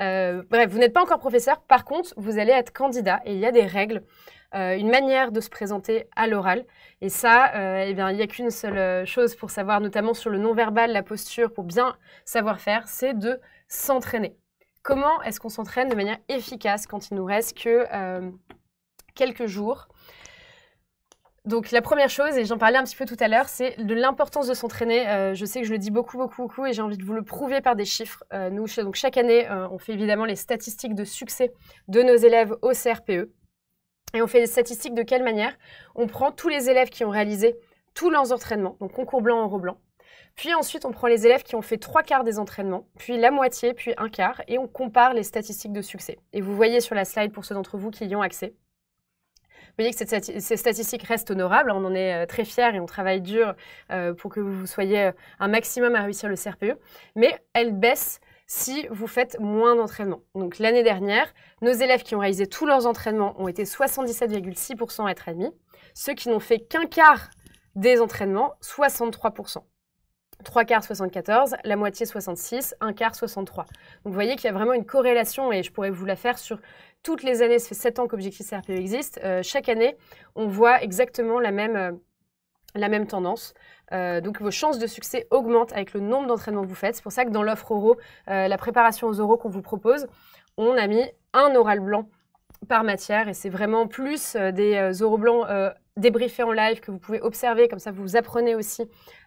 Euh, bref, vous n'êtes pas encore professeur, par contre, vous allez être candidat et il y a des règles, une manière de se présenter à l'oral. Et ça, eh bien, il n'y a qu'une seule chose pour savoir, notamment sur le non-verbal, la posture, pour bien savoir faire, c'est de s'entraîner. Comment est-ce qu'on s'entraîne de manière efficace quand il nous reste que quelques jours donc la première chose, et j'en parlais un petit peu tout à l'heure, c'est de l'importance de s'entraîner. Euh, je sais que je le dis beaucoup, beaucoup, beaucoup, et j'ai envie de vous le prouver par des chiffres. Euh, nous, donc chaque année, euh, on fait évidemment les statistiques de succès de nos élèves au CRPE. Et on fait les statistiques de quelle manière On prend tous les élèves qui ont réalisé tous leurs entraînements, donc concours blanc, en blanc. Puis ensuite, on prend les élèves qui ont fait trois quarts des entraînements, puis la moitié, puis un quart, et on compare les statistiques de succès. Et vous voyez sur la slide pour ceux d'entre vous qui y ont accès. Vous voyez que ces statistiques restent honorables. Hein. On en est euh, très fiers et on travaille dur euh, pour que vous soyez euh, un maximum à réussir le CRPE. Mais elles baissent si vous faites moins d'entraînement. Donc l'année dernière, nos élèves qui ont réalisé tous leurs entraînements ont été 77,6% à être admis. Ceux qui n'ont fait qu'un quart des entraînements, 63%. 3 quarts 74, la moitié 66, un quart 63. Donc vous voyez qu'il y a vraiment une corrélation et je pourrais vous la faire sur toutes les années, ça fait 7 ans qu'Objectif CRPE existe, euh, chaque année, on voit exactement la même, euh, la même tendance. Euh, donc vos chances de succès augmentent avec le nombre d'entraînements que vous faites. C'est pour ça que dans l'offre euro, la préparation aux euros qu'on vous propose, on a mis un oral blanc par matière et c'est vraiment plus des oraux blancs débriefer en live, que vous pouvez observer, comme ça vous apprenez aussi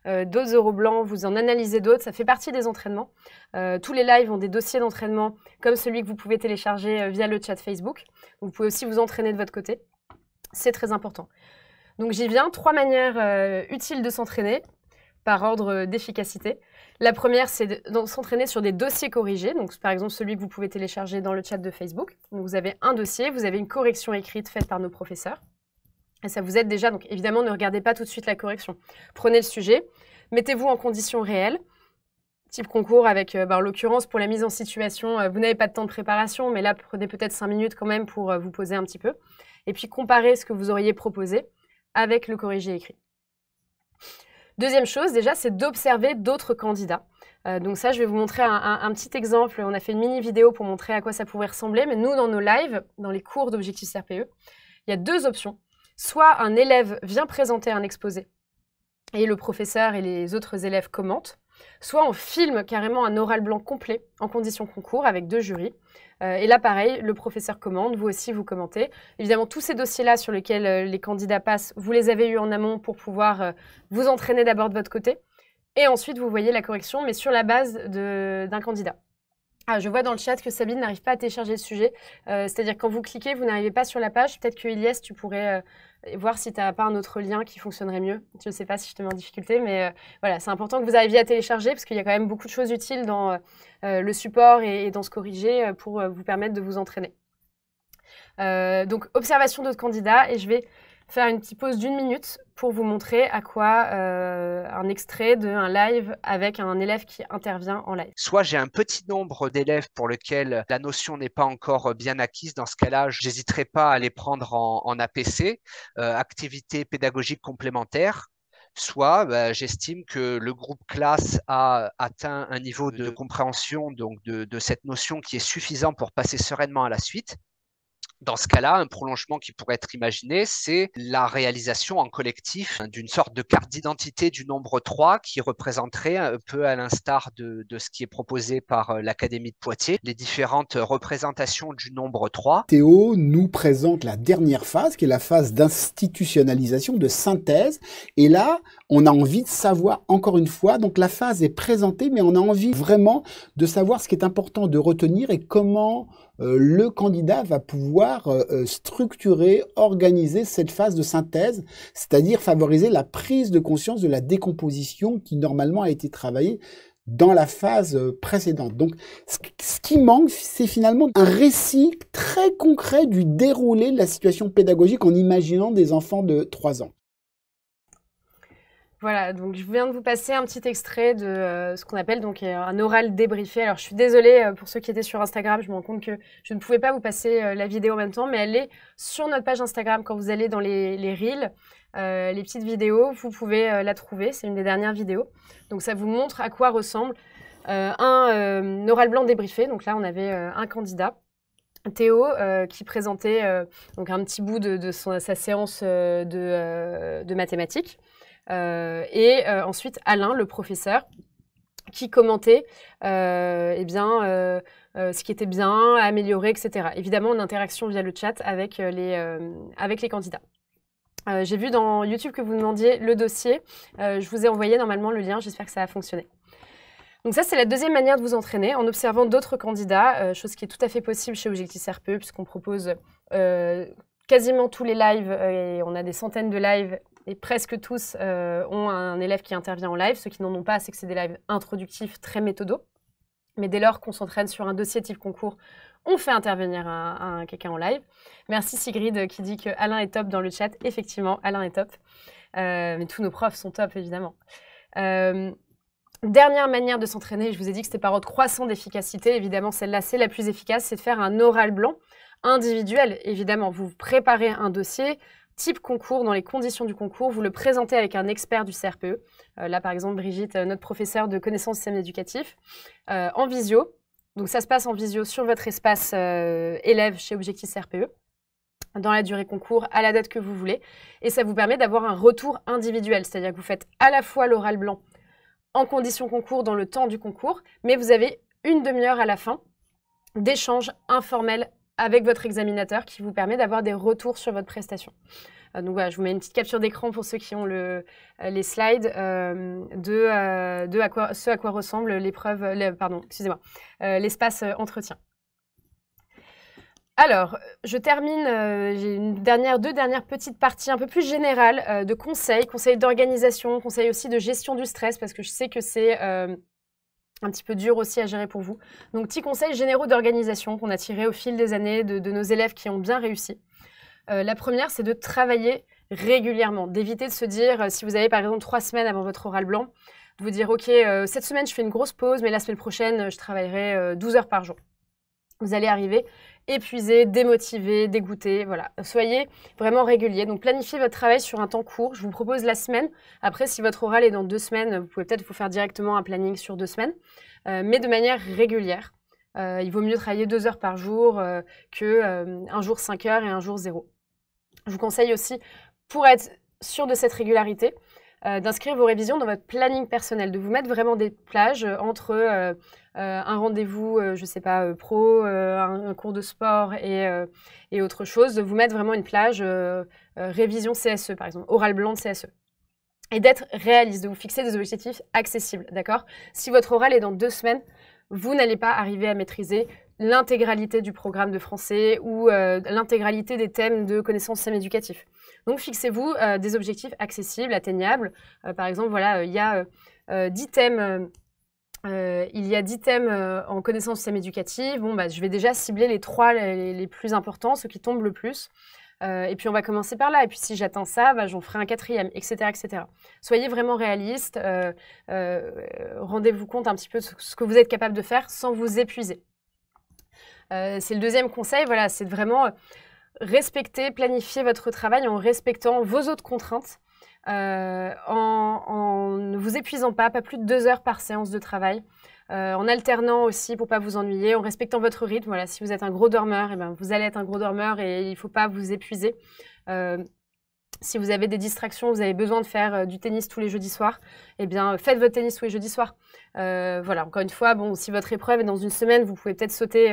euh, d'autres euros blancs, vous en analysez d'autres, ça fait partie des entraînements. Euh, tous les lives ont des dossiers d'entraînement, comme celui que vous pouvez télécharger euh, via le chat Facebook. Vous pouvez aussi vous entraîner de votre côté, c'est très important. Donc j'y viens, trois manières utiles de s'entraîner par ordre d'efficacité. La première, c'est de s'entraîner sur des dossiers corrigés, donc par exemple celui que vous pouvez télécharger dans le chat de Facebook. vous avez un dossier, vous avez une correction écrite faite par nos professeurs. Et ça vous aide déjà. Donc évidemment, ne regardez pas tout de suite la correction. Prenez le sujet, mettez-vous en conditions réelles, type concours avec, euh, bah, en l'occurrence, pour la mise en situation, euh, vous n'avez pas de temps de préparation, mais là, prenez peut-être cinq minutes quand même pour euh, vous poser un petit peu. Et puis comparez ce que vous auriez proposé avec le corrigé écrit. Deuxième chose, déjà, c'est d'observer d'autres candidats. donc ça, je vais vous montrer un, petit exemple. On a fait une mini vidéo pour montrer à quoi ça pouvait ressembler. Mais nous, dans nos lives, dans les cours d'objectifs RPE, il y a deux options. Soit un élève vient présenter un exposé et le professeur et les autres élèves commentent, soit on filme carrément un oral blanc complet en condition concours avec deux jurys. Euh, et là, pareil, le professeur commande, vous aussi, vous commentez. Évidemment, tous ces dossiers-là sur lesquels euh, les candidats passent, vous les avez eus en amont pour pouvoir euh, vous entraîner d'abord de votre côté. Et ensuite, vous voyez la correction, mais sur la base d'un candidat. Ah, je vois dans le chat que Sabine n'arrive pas à télécharger le sujet. Euh, c'est-à-dire quand vous cliquez, vous n'arrivez pas sur la page. Peut-être que Elias, tu pourrais euh, voir si tu n'as pas un autre lien qui fonctionnerait mieux. Je ne sais pas si je te mets en difficulté, mais euh, voilà, c'est important que vous arriviez à télécharger parce qu'il y a quand même beaucoup de choses utiles dans le support et, dans ce corriger pour vous permettre de vous entraîner. donc, observation d'autres candidats et je vais faire une petite pause d'une minute pour vous montrer à quoi euh, un extrait d'un live avec un élève qui intervient en live. Soit j'ai un petit nombre d'élèves pour lesquels la notion n'est pas encore bien acquise. Dans ce cas-là, j'hésiterai pas à les prendre en, APC, euh, activité pédagogique complémentaire soit bah, j'estime que le groupe classe a atteint un niveau de compréhension donc de, cette notion qui est suffisant pour passer sereinement à la suite. Dans ce cas-là, un prolongement qui pourrait être imaginé, c'est la réalisation en collectif d'une sorte de carte d'identité du nombre 3 qui représenterait un peu à l'instar de, ce qui est proposé par euh, l'Académie de Poitiers, les différentes représentations du nombre 3. Théo nous présente la dernière phase qui est la phase d'institutionnalisation, de synthèse. Et là, on a envie de savoir encore une fois, donc la phase est présentée, mais on a envie vraiment de savoir ce qui est important de retenir et comment euh, le candidat va pouvoir euh, euh, structurer, organiser cette phase de synthèse, c'est-à-dire favoriser la prise de conscience de la décomposition qui normalement a été travaillée dans la phase précédente. Donc, ce qui manque, c'est finalement un récit très concret du déroulé de la situation pédagogique en imaginant des enfants de 3 ans. Voilà, donc je viens de vous passer un petit extrait de euh, ce qu'on appelle donc euh, un oral débriefé. Alors je suis désolée euh, pour ceux qui étaient sur Instagram, je me rends compte que je ne pouvais pas vous passer la vidéo en même temps, mais elle est sur notre page Instagram quand vous allez dans les, reels, les petites vidéos, vous pouvez la trouver, c'est une des dernières vidéos. Donc ça vous montre à quoi ressemble un oral blanc débriefé. Donc là on avait un candidat. Théo qui présentait un petit bout de, sa séance de, mathématiques. Euh, et euh, ensuite Alain, le professeur, qui commentait euh, eh bien, ce qui était bien, amélioré, améliorer, etc. Évidemment, en interaction via le chat avec les, candidats. J'ai vu dans YouTube que vous demandiez le dossier. je vous ai envoyé normalement le lien, j'espère que ça a fonctionné. Donc ça, c'est la deuxième manière de vous entraîner, en observant d'autres candidats, chose qui est tout à fait possible chez Objectif RPE, puisqu'on propose quasiment tous les lives, et on a des centaines de lives et presque tous euh, ont un élève qui intervient en live. Ceux qui n'en ont pas, c'est que c'est des lives introductifs très méthodaux. Mais dès lors qu'on s'entraîne sur un dossier type concours, on fait intervenir un, quelqu'un en live. Merci Sigrid euh, qui dit que Alain est top dans le chat. Effectivement, Alain est top. Euh, mais tous nos profs sont top, évidemment. dernière manière de s'entraîner, je vous ai dit que c'était par ordre croissant d'efficacité. Évidemment, celle-là, c'est la plus efficace, c'est de faire un oral blanc individuel. Évidemment, vous préparez un dossier, type concours, dans les conditions du concours, vous le présentez avec un expert du CRPE. Euh, là, par exemple, Brigitte, euh, notre professeur de connaissances du système éducatif, euh, en visio. Donc, ça se passe en visio sur votre espace élève chez Objectif CRPE, dans la durée concours, à la date que vous voulez. Et ça vous permet d'avoir un retour individuel, c'est-à-dire que vous faites à la fois l'oral blanc en conditions concours, dans le temps du concours, mais vous avez une demi-heure à la fin d'échange informel avec votre examinateur qui vous permet d'avoir des retours sur votre prestation. Euh, donc voilà, je vous mets une petite capture d'écran pour ceux qui ont euh, les slides euh, de, ce à quoi ressemble l'épreuve, pardon, excusez-moi, l'espace entretien. Alors, je termine, j'ai une dernière, deux dernières petites parties un peu plus générales de conseils, conseils d'organisation, conseils aussi de gestion du stress, parce que je sais que c'est un petit peu dur aussi à gérer pour vous. Donc, petits conseils généraux d'organisation qu'on a tirés au fil des années de, nos élèves qui ont bien réussi. Euh, la première, c'est de travailler régulièrement, d'éviter de se dire, euh, si vous avez par exemple trois semaines avant votre oral blanc, de vous dire, OK, euh, cette semaine, je fais une grosse pause, mais la semaine prochaine, je travaillerai 12 heures par jour. Vous allez arriver épuisé, démotivé, dégoûté. Voilà, soyez vraiment régulier. Donc planifiez votre travail sur un temps court. Je vous propose la semaine. Après, si votre oral est dans deux semaines, vous pouvez peut-être vous faire directement un planning sur deux semaines, euh, mais de manière régulière. Euh, il vaut mieux travailler deux heures par jour qu'un euh, que un jour cinq heures et un jour zéro. Je vous conseille aussi, pour être sûr de cette régularité, d'inscrire vos révisions dans votre planning personnel, de vous mettre vraiment des plages entre euh, un rendez-vous, euh, je ne sais pas, euh, pro, un, cours de sport et, autre chose, de vous mettre vraiment une plage révision CSE, par exemple, oral blanc de CSE. Et d'être réaliste, de vous fixer des objectifs accessibles, d'accord Si votre oral est dans deux semaines, vous n'allez pas arriver à maîtriser l'intégralité du programme de français ou l'intégralité des thèmes de connaissances système éducatifs. Donc fixez-vous des objectifs accessibles, atteignables. par exemple, voilà, il y a 10 thèmes euh, il y a 10 thèmes euh, en connaissance système éducatif. Bon, bah, je vais déjà cibler les trois les, plus importants, ceux qui tombent le plus. Euh, et puis on va commencer par là. Et puis si j'atteins ça, bah, j'en ferai un quatrième, etc., etc. Soyez vraiment réaliste. Rendez-vous compte un petit peu de ce que vous êtes capable de faire sans vous épuiser. c'est le deuxième conseil. Voilà, c'est vraiment respecter, planifier votre travail en respectant vos autres contraintes. Euh, en, ne vous épuisant pas, pas plus de deux heures par séance de travail. Euh, en alternant aussi pour pas vous ennuyer, en respectant votre rythme. Voilà, si vous êtes un gros dormeur, et eh ben, vous allez être un gros dormeur et il ne faut pas vous épuiser. Euh, si vous avez des distractions, vous avez besoin de faire du tennis tous les jeudis soirs, et eh bien faites votre tennis tous les jeudis soirs. voilà, encore une fois, bon, si votre épreuve est dans une semaine, vous pouvez peut-être sauter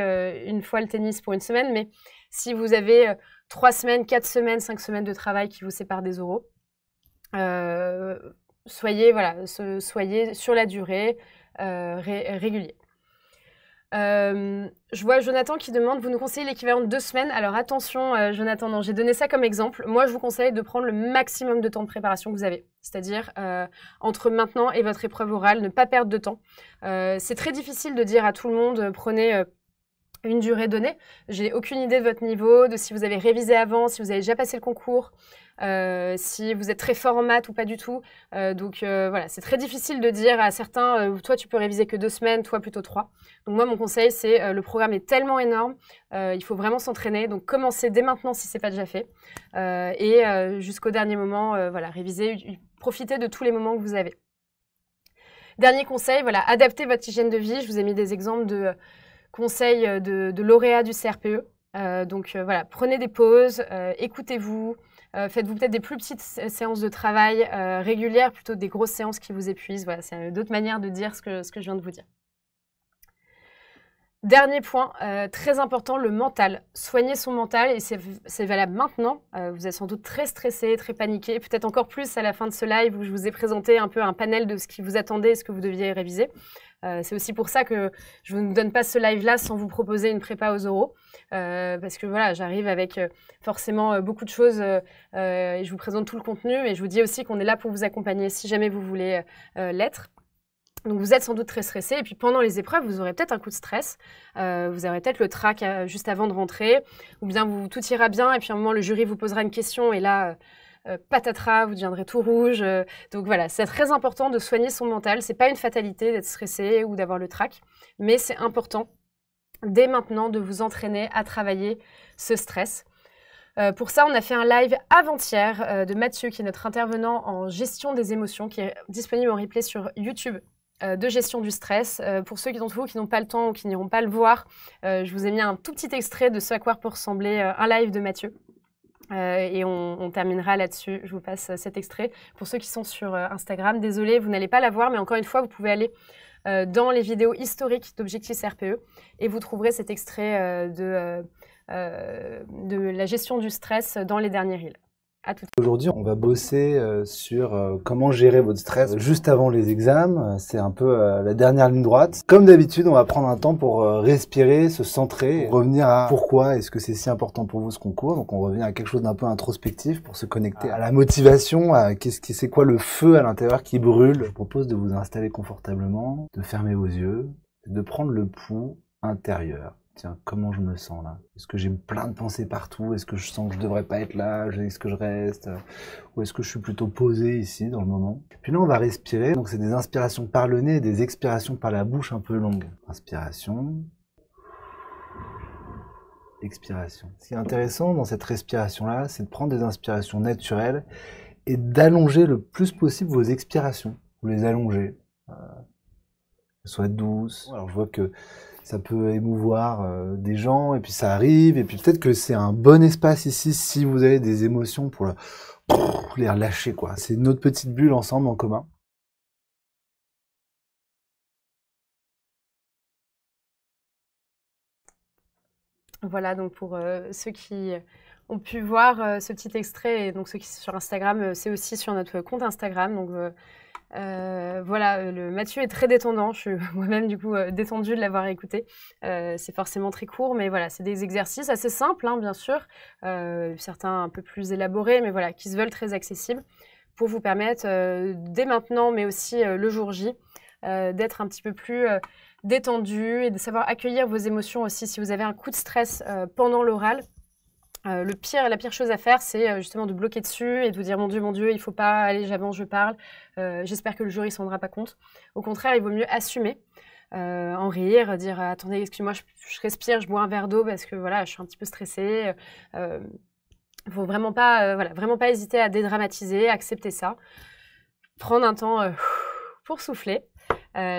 une fois le tennis pour une semaine, mais si vous avez trois semaines, quatre semaines, cinq semaines de travail qui vous séparent des euros. Euh, soyez, voilà, soyez sur la durée euh, régulier. Euh, je vois Jonathan qui demande, vous nous conseillez l'équivalent de deux semaines. Alors attention, Jonathan, j'ai donné ça comme exemple. Moi, je vous conseille de prendre le maximum de temps de préparation que vous avez, c'est-à-dire entre maintenant et votre épreuve orale, ne pas perdre de temps. c'est très difficile de dire à tout le monde, prenez une durée donnée. J'ai aucune idée de votre niveau, de si vous avez révisé avant, si vous avez déjà passé le concours, euh, si vous êtes très fort en maths ou pas du tout. Euh, donc euh, voilà, c'est très difficile de dire à certains, toi tu peux réviser que deux semaines, toi plutôt trois. Donc moi mon conseil c'est, le programme est tellement énorme, il faut vraiment s'entraîner. Donc commencez dès maintenant si ce n'est pas déjà fait et jusqu'au dernier moment, voilà, réviser, profitez de tous les moments que vous avez. Dernier conseil, voilà, adaptez votre hygiène de vie. Je vous ai mis des exemples de Conseil euh, de, de du CRPE. Euh, donc euh, voilà, prenez des pauses, écoutez-vous, faites-vous peut-être des plus petites séances de travail régulières plutôt que des grosses séances qui vous épuisent. Voilà, c'est d'autres manières de dire ce que, ce je viens de vous dire. Dernier point, très important, le mental. Soignez son mental, et c'est valable maintenant. vous êtes sans doute très stressé, très paniqué, peut-être encore plus à la fin de ce live où je vous ai présenté un peu un panel de ce qui vous attendait et ce que vous deviez réviser. Euh, c'est aussi pour ça que je ne vous donne pas ce live-là sans vous proposer une prépa aux oraux, euh, parce que voilà, j'arrive avec euh, forcément beaucoup de choses et je vous présente tout le contenu. Et je vous dis aussi qu'on est là pour vous accompagner si jamais vous voulez l'être. Donc vous êtes sans doute très stressé et puis pendant les épreuves, vous aurez peut-être un coup de stress, vous aurez peut-être le trac juste avant de rentrer, ou bien vous, tout ira bien et puis à un moment le jury vous posera une question et là euh, patatras, vous deviendrez tout rouge. Euh, donc voilà, c'est très important de soigner son mental. C'est pas une fatalité d'être stressé ou d'avoir le trac, mais c'est important dès maintenant de vous entraîner à travailler ce stress. Euh, pour ça, on a fait un live avant-hier de Mathieu, qui est notre intervenant en gestion des émotions, qui est disponible en replay sur YouTube de gestion du stress. pour ceux d'entre vous qui n'ont pas le temps ou qui n'iront pas le voir, je vous ai mis un tout petit extrait de ce à quoi ressemblait un live de Mathieu. Euh, et on, terminera là-dessus. Je vous passe euh, cet extrait. Pour ceux qui sont sur euh, Instagram, désolé, vous n'allez pas la voir, mais encore une fois, vous pouvez aller dans les vidéos historiques d'Objectifs RPE et vous trouverez cet extrait de, de la gestion du stress dans les derniers îles. Aujourd'hui, on va bosser euh, sur euh, comment gérer votre stress juste avant les examens. Euh, c'est un peu la dernière ligne droite. Comme d'habitude, on va prendre un temps pour respirer, se centrer, revenir à pourquoi est-ce que c'est si important pour vous ce concours. Donc, on revient à quelque chose d'un peu introspectif pour se connecter ah. à la motivation, à qu'est-ce qui, c'est quoi le feu à l'intérieur qui brûle. Je vous propose de vous installer confortablement, de fermer vos yeux, de prendre le pouls intérieur tiens, comment je me sens là Est-ce que j'ai plein de pensées partout Est-ce que je sens que je devrais pas être là Est-ce que je reste Ou est-ce que je suis plutôt posé ici dans le moment Puis là, on va respirer. Donc, c'est des inspirations par le nez et des expirations par la bouche un peu longues. Inspiration. Expiration. Ce qui est intéressant dans cette respiration-là, c'est de prendre des inspirations naturelles et d'allonger le plus possible vos expirations. Vous les allongez. Euh, Soit douce. douces. Alors, je vois que ça peut émouvoir euh, des gens, et puis ça arrive, et puis peut-être que c'est un bon espace ici si vous avez des émotions pour, les relâcher, quoi. C'est notre petite bulle ensemble en commun. Voilà donc pour euh, ceux qui ont pu voir euh, ce petit extrait, et donc ceux qui sont sur Instagram, c'est aussi sur notre compte Instagram, donc euh, voilà, euh, le Mathieu est très détendant. Je suis moi-même du coup euh, détendue de l'avoir écouté. c'est forcément très court, mais voilà, c'est des exercices assez simples, hein, bien sûr. certains un peu plus élaborés, mais voilà, qui se veulent très accessibles pour vous permettre dès maintenant, mais aussi le jour J, d'être un petit peu plus détendu et de savoir accueillir vos émotions aussi. Si vous avez un coup de stress pendant l'oral, euh, le pire, la pire chose à faire, c'est euh, justement de bloquer dessus et de vous dire mon Dieu, mon Dieu, il ne faut pas aller, j'avance, je parle. Euh, j'espère que le jury s'en rendra pas compte. Au contraire, il vaut mieux assumer, en rire, dire attendez, excuse-moi, je, respire, je bois un verre d'eau parce que voilà, je suis un petit peu stressée. Il faut vraiment pas, vraiment pas hésiter à dédramatiser, accepter ça, prendre un temps pour souffler.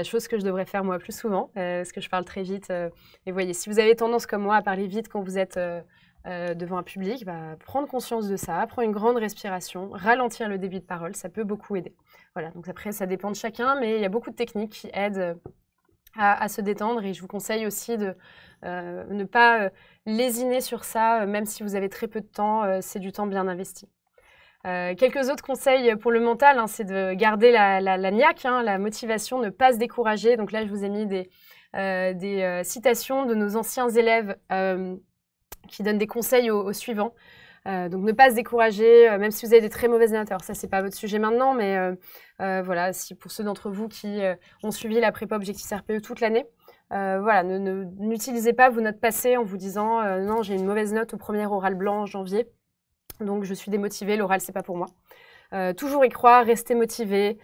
chose que je devrais faire moi plus souvent, parce que je parle très vite. et voyez, si vous avez tendance comme moi à parler vite quand vous êtes euh, devant un public, bah, prendre conscience de ça, prendre une grande respiration, ralentir le débit de parole, ça peut beaucoup aider. Voilà, donc après, ça dépend de chacun, mais il y a beaucoup de techniques qui aident euh, à, se détendre et je vous conseille aussi de euh, ne pas lésiner sur ça, même si vous avez très peu de temps, c'est du temps bien investi. quelques autres conseils pour le mental, hein, c'est de garder la, la, la niaque, hein, la motivation, ne pas se décourager. Donc là, je vous ai mis des, citations de nos anciens élèves qui donne des conseils aux, suivants. Euh, donc ne pas se décourager, euh, même si vous avez des très mauvaises notes. Alors ça, n'est pas votre sujet maintenant, mais euh, voilà, si pour ceux d'entre vous qui ont suivi la prépa Objectif RPE toute l'année, voilà, n'utilisez pas vos notes passées en vous disant non, j'ai une mauvaise note au premier oral blanc en janvier, donc je suis démotivée, l'oral c'est pas pour moi. toujours y croire, rester motivé,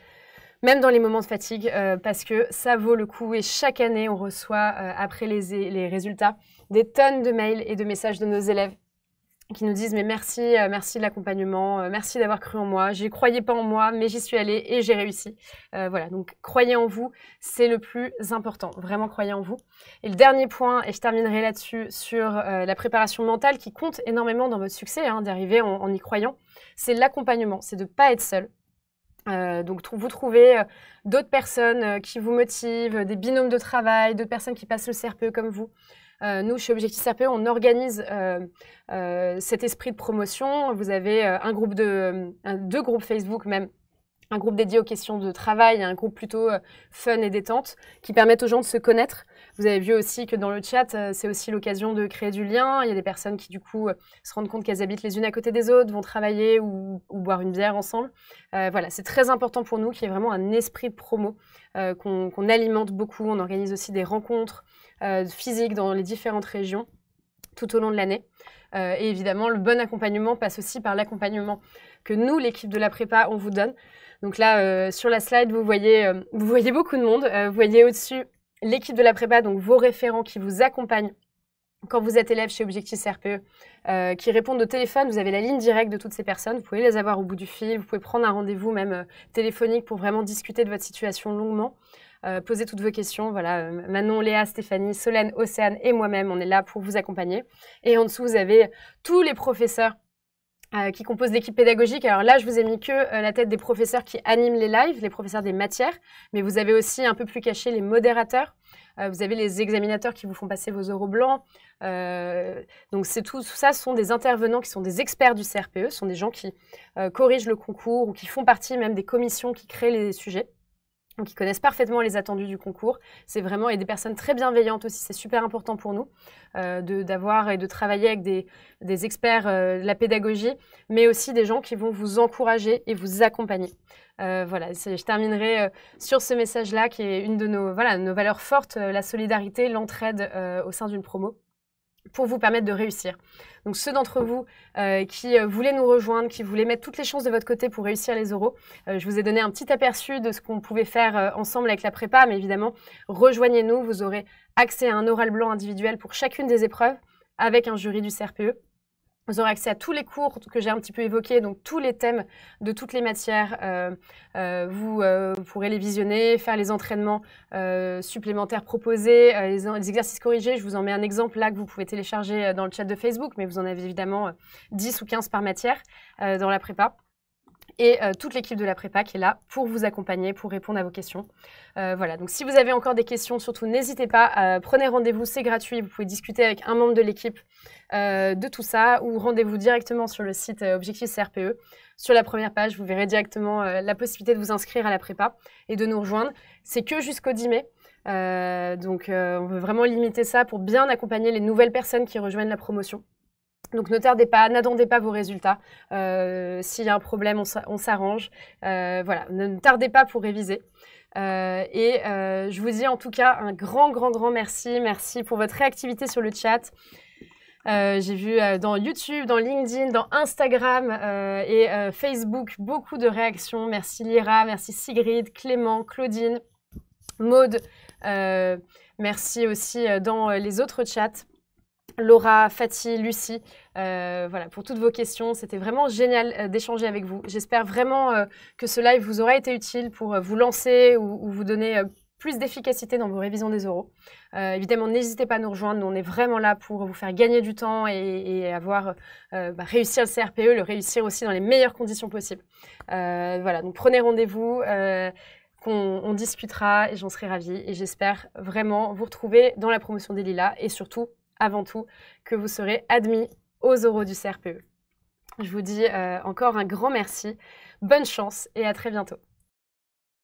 même dans les moments de fatigue, euh, parce que ça vaut le coup. Et chaque année, on reçoit, euh, après les, les résultats, des tonnes de mails et de messages de nos élèves qui nous disent mais merci, euh, merci de l'accompagnement, merci d'avoir cru en moi, j'y croyais pas en moi, mais j'y suis allée et j'ai réussi. voilà, donc croyez en vous, c'est le plus important, vraiment croyez en vous. Et le dernier point, et je terminerai là-dessus, sur la préparation mentale qui compte énormément dans votre succès, hein, d'arriver en, en, y croyant, c'est l'accompagnement, c'est de ne pas être seul, euh, donc vous trouvez euh, d'autres personnes euh, qui vous motivent, des binômes de travail, d'autres personnes qui passent le CRPE comme vous. nous, chez Objectif CRPE, on organise cet esprit de promotion. Vous avez un groupe de, deux groupes Facebook même un groupe dédié aux questions de travail, un groupe plutôt fun et détente, qui permettent aux gens de se connaître, vous avez vu aussi que dans le chat, euh, c'est aussi l'occasion de créer du lien. Il y a des personnes qui, du coup, euh, se rendent compte qu'elles habitent les unes à côté des autres, vont travailler ou, boire une bière ensemble. Euh, voilà, c'est très important pour nous qu'il y ait vraiment un esprit promo qu'on alimente beaucoup. On organise aussi des rencontres physiques dans les différentes régions tout au long de l'année. et évidemment, le bon accompagnement passe aussi par l'accompagnement que nous, l'équipe de la prépa, on vous donne. Donc là, sur la slide, vous voyez, vous voyez beaucoup de monde. vous voyez au-dessus l'équipe de la prépa, donc vos référents qui vous accompagnent quand vous êtes élève chez Objectif RPE, euh, qui répondent au téléphone, vous avez la ligne directe de toutes ces personnes, vous pouvez les avoir au bout du fil, vous pouvez prendre un rendez-vous même euh, téléphonique pour vraiment discuter de votre situation longuement, euh, poser toutes vos questions. Voilà, Manon, Léa, Stéphanie, Solène, Océane et moi-même, on est là pour vous accompagner. Et en dessous, vous avez tous les professeurs euh, qui composent l'équipe pédagogique. Alors là, je vous ai mis que euh, la tête des professeurs qui animent les lives, les professeurs des matières, mais vous avez aussi un peu plus caché les modérateurs. Euh, vous avez les examinateurs qui vous font passer vos euros blancs. donc c'est tout, tout, ça sont des intervenants qui sont des experts du CRPE, sont des gens qui corrigent le concours ou qui font partie même des commissions qui créent les sujets donc ils connaissent parfaitement les attendus du concours. C'est vraiment, et des personnes très bienveillantes aussi, c'est super important pour nous euh, d'avoir et de travailler avec des, des experts euh, de la pédagogie, mais aussi des gens qui vont vous encourager et vous accompagner. Euh, voilà, je terminerai euh, sur ce message-là qui est une de nos, voilà, nos valeurs fortes, la solidarité, l'entraide au sein d'une promo pour vous permettre de réussir. Donc ceux d'entre vous euh, qui euh, voulaient nous rejoindre, qui voulaient mettre toutes les chances de votre côté pour réussir les euros, je vous ai donné un petit aperçu de ce qu'on pouvait faire euh, ensemble avec la prépa, mais évidemment, rejoignez-nous, vous aurez accès à un oral blanc individuel pour chacune des épreuves avec un jury du CRPE. Vous aurez accès à tous les cours que j'ai un petit peu évoqués, donc tous les thèmes de toutes les matières. Euh, euh, euh, vous, pourrez les visionner, faire les entraînements supplémentaires proposés, les, les, exercices corrigés. Je vous en mets un exemple là que vous pouvez télécharger dans le chat de Facebook, mais vous en avez évidemment 10 ou 15 par matière dans la prépa et euh, toute l'équipe de la prépa qui est là pour vous accompagner, pour répondre à vos questions. Euh, voilà, donc si vous avez encore des questions, surtout n'hésitez pas, euh, prenez rendez-vous, c'est gratuit, vous pouvez discuter avec un membre de l'équipe de tout ça ou rendez-vous directement sur le site Objectif CRPE. Sur la première page, vous verrez directement la possibilité de vous inscrire à la prépa et de nous rejoindre. C'est que jusqu'au 10 mai. donc on veut vraiment limiter ça pour bien accompagner les nouvelles personnes qui rejoignent la promotion. Donc ne tardez pas, n'attendez pas vos résultats. Euh, s'il y a un problème, on s'arrange. Euh, voilà, ne tardez pas pour réviser. Euh, et je vous dis en tout cas un grand, grand, grand merci. Merci pour votre réactivité sur le chat. j'ai vu dans YouTube, dans LinkedIn, dans Instagram et Facebook beaucoup de réactions. Merci Lyra, merci Sigrid, Clément, Claudine, Maude. merci aussi dans les autres chats. Laura, Fatih, Lucie, euh, voilà, pour toutes vos questions. C'était vraiment génial euh, d'échanger avec vous. J'espère vraiment euh, que ce live vous aura été utile pour vous lancer ou, vous donner plus d'efficacité dans vos révisions des euros. évidemment, n'hésitez pas à nous rejoindre. on est vraiment là pour vous faire gagner du temps et, avoir bah, réussi réussir le CRPE, le réussir aussi dans les meilleures conditions possibles. voilà, donc prenez rendez-vous. On, discutera et j'en serai ravie. Et j'espère vraiment vous retrouver dans la promotion des Lilas et surtout avant tout que vous serez admis aux oraux du CRPE. Je vous dis euh, encore un grand merci, bonne chance et à très bientôt.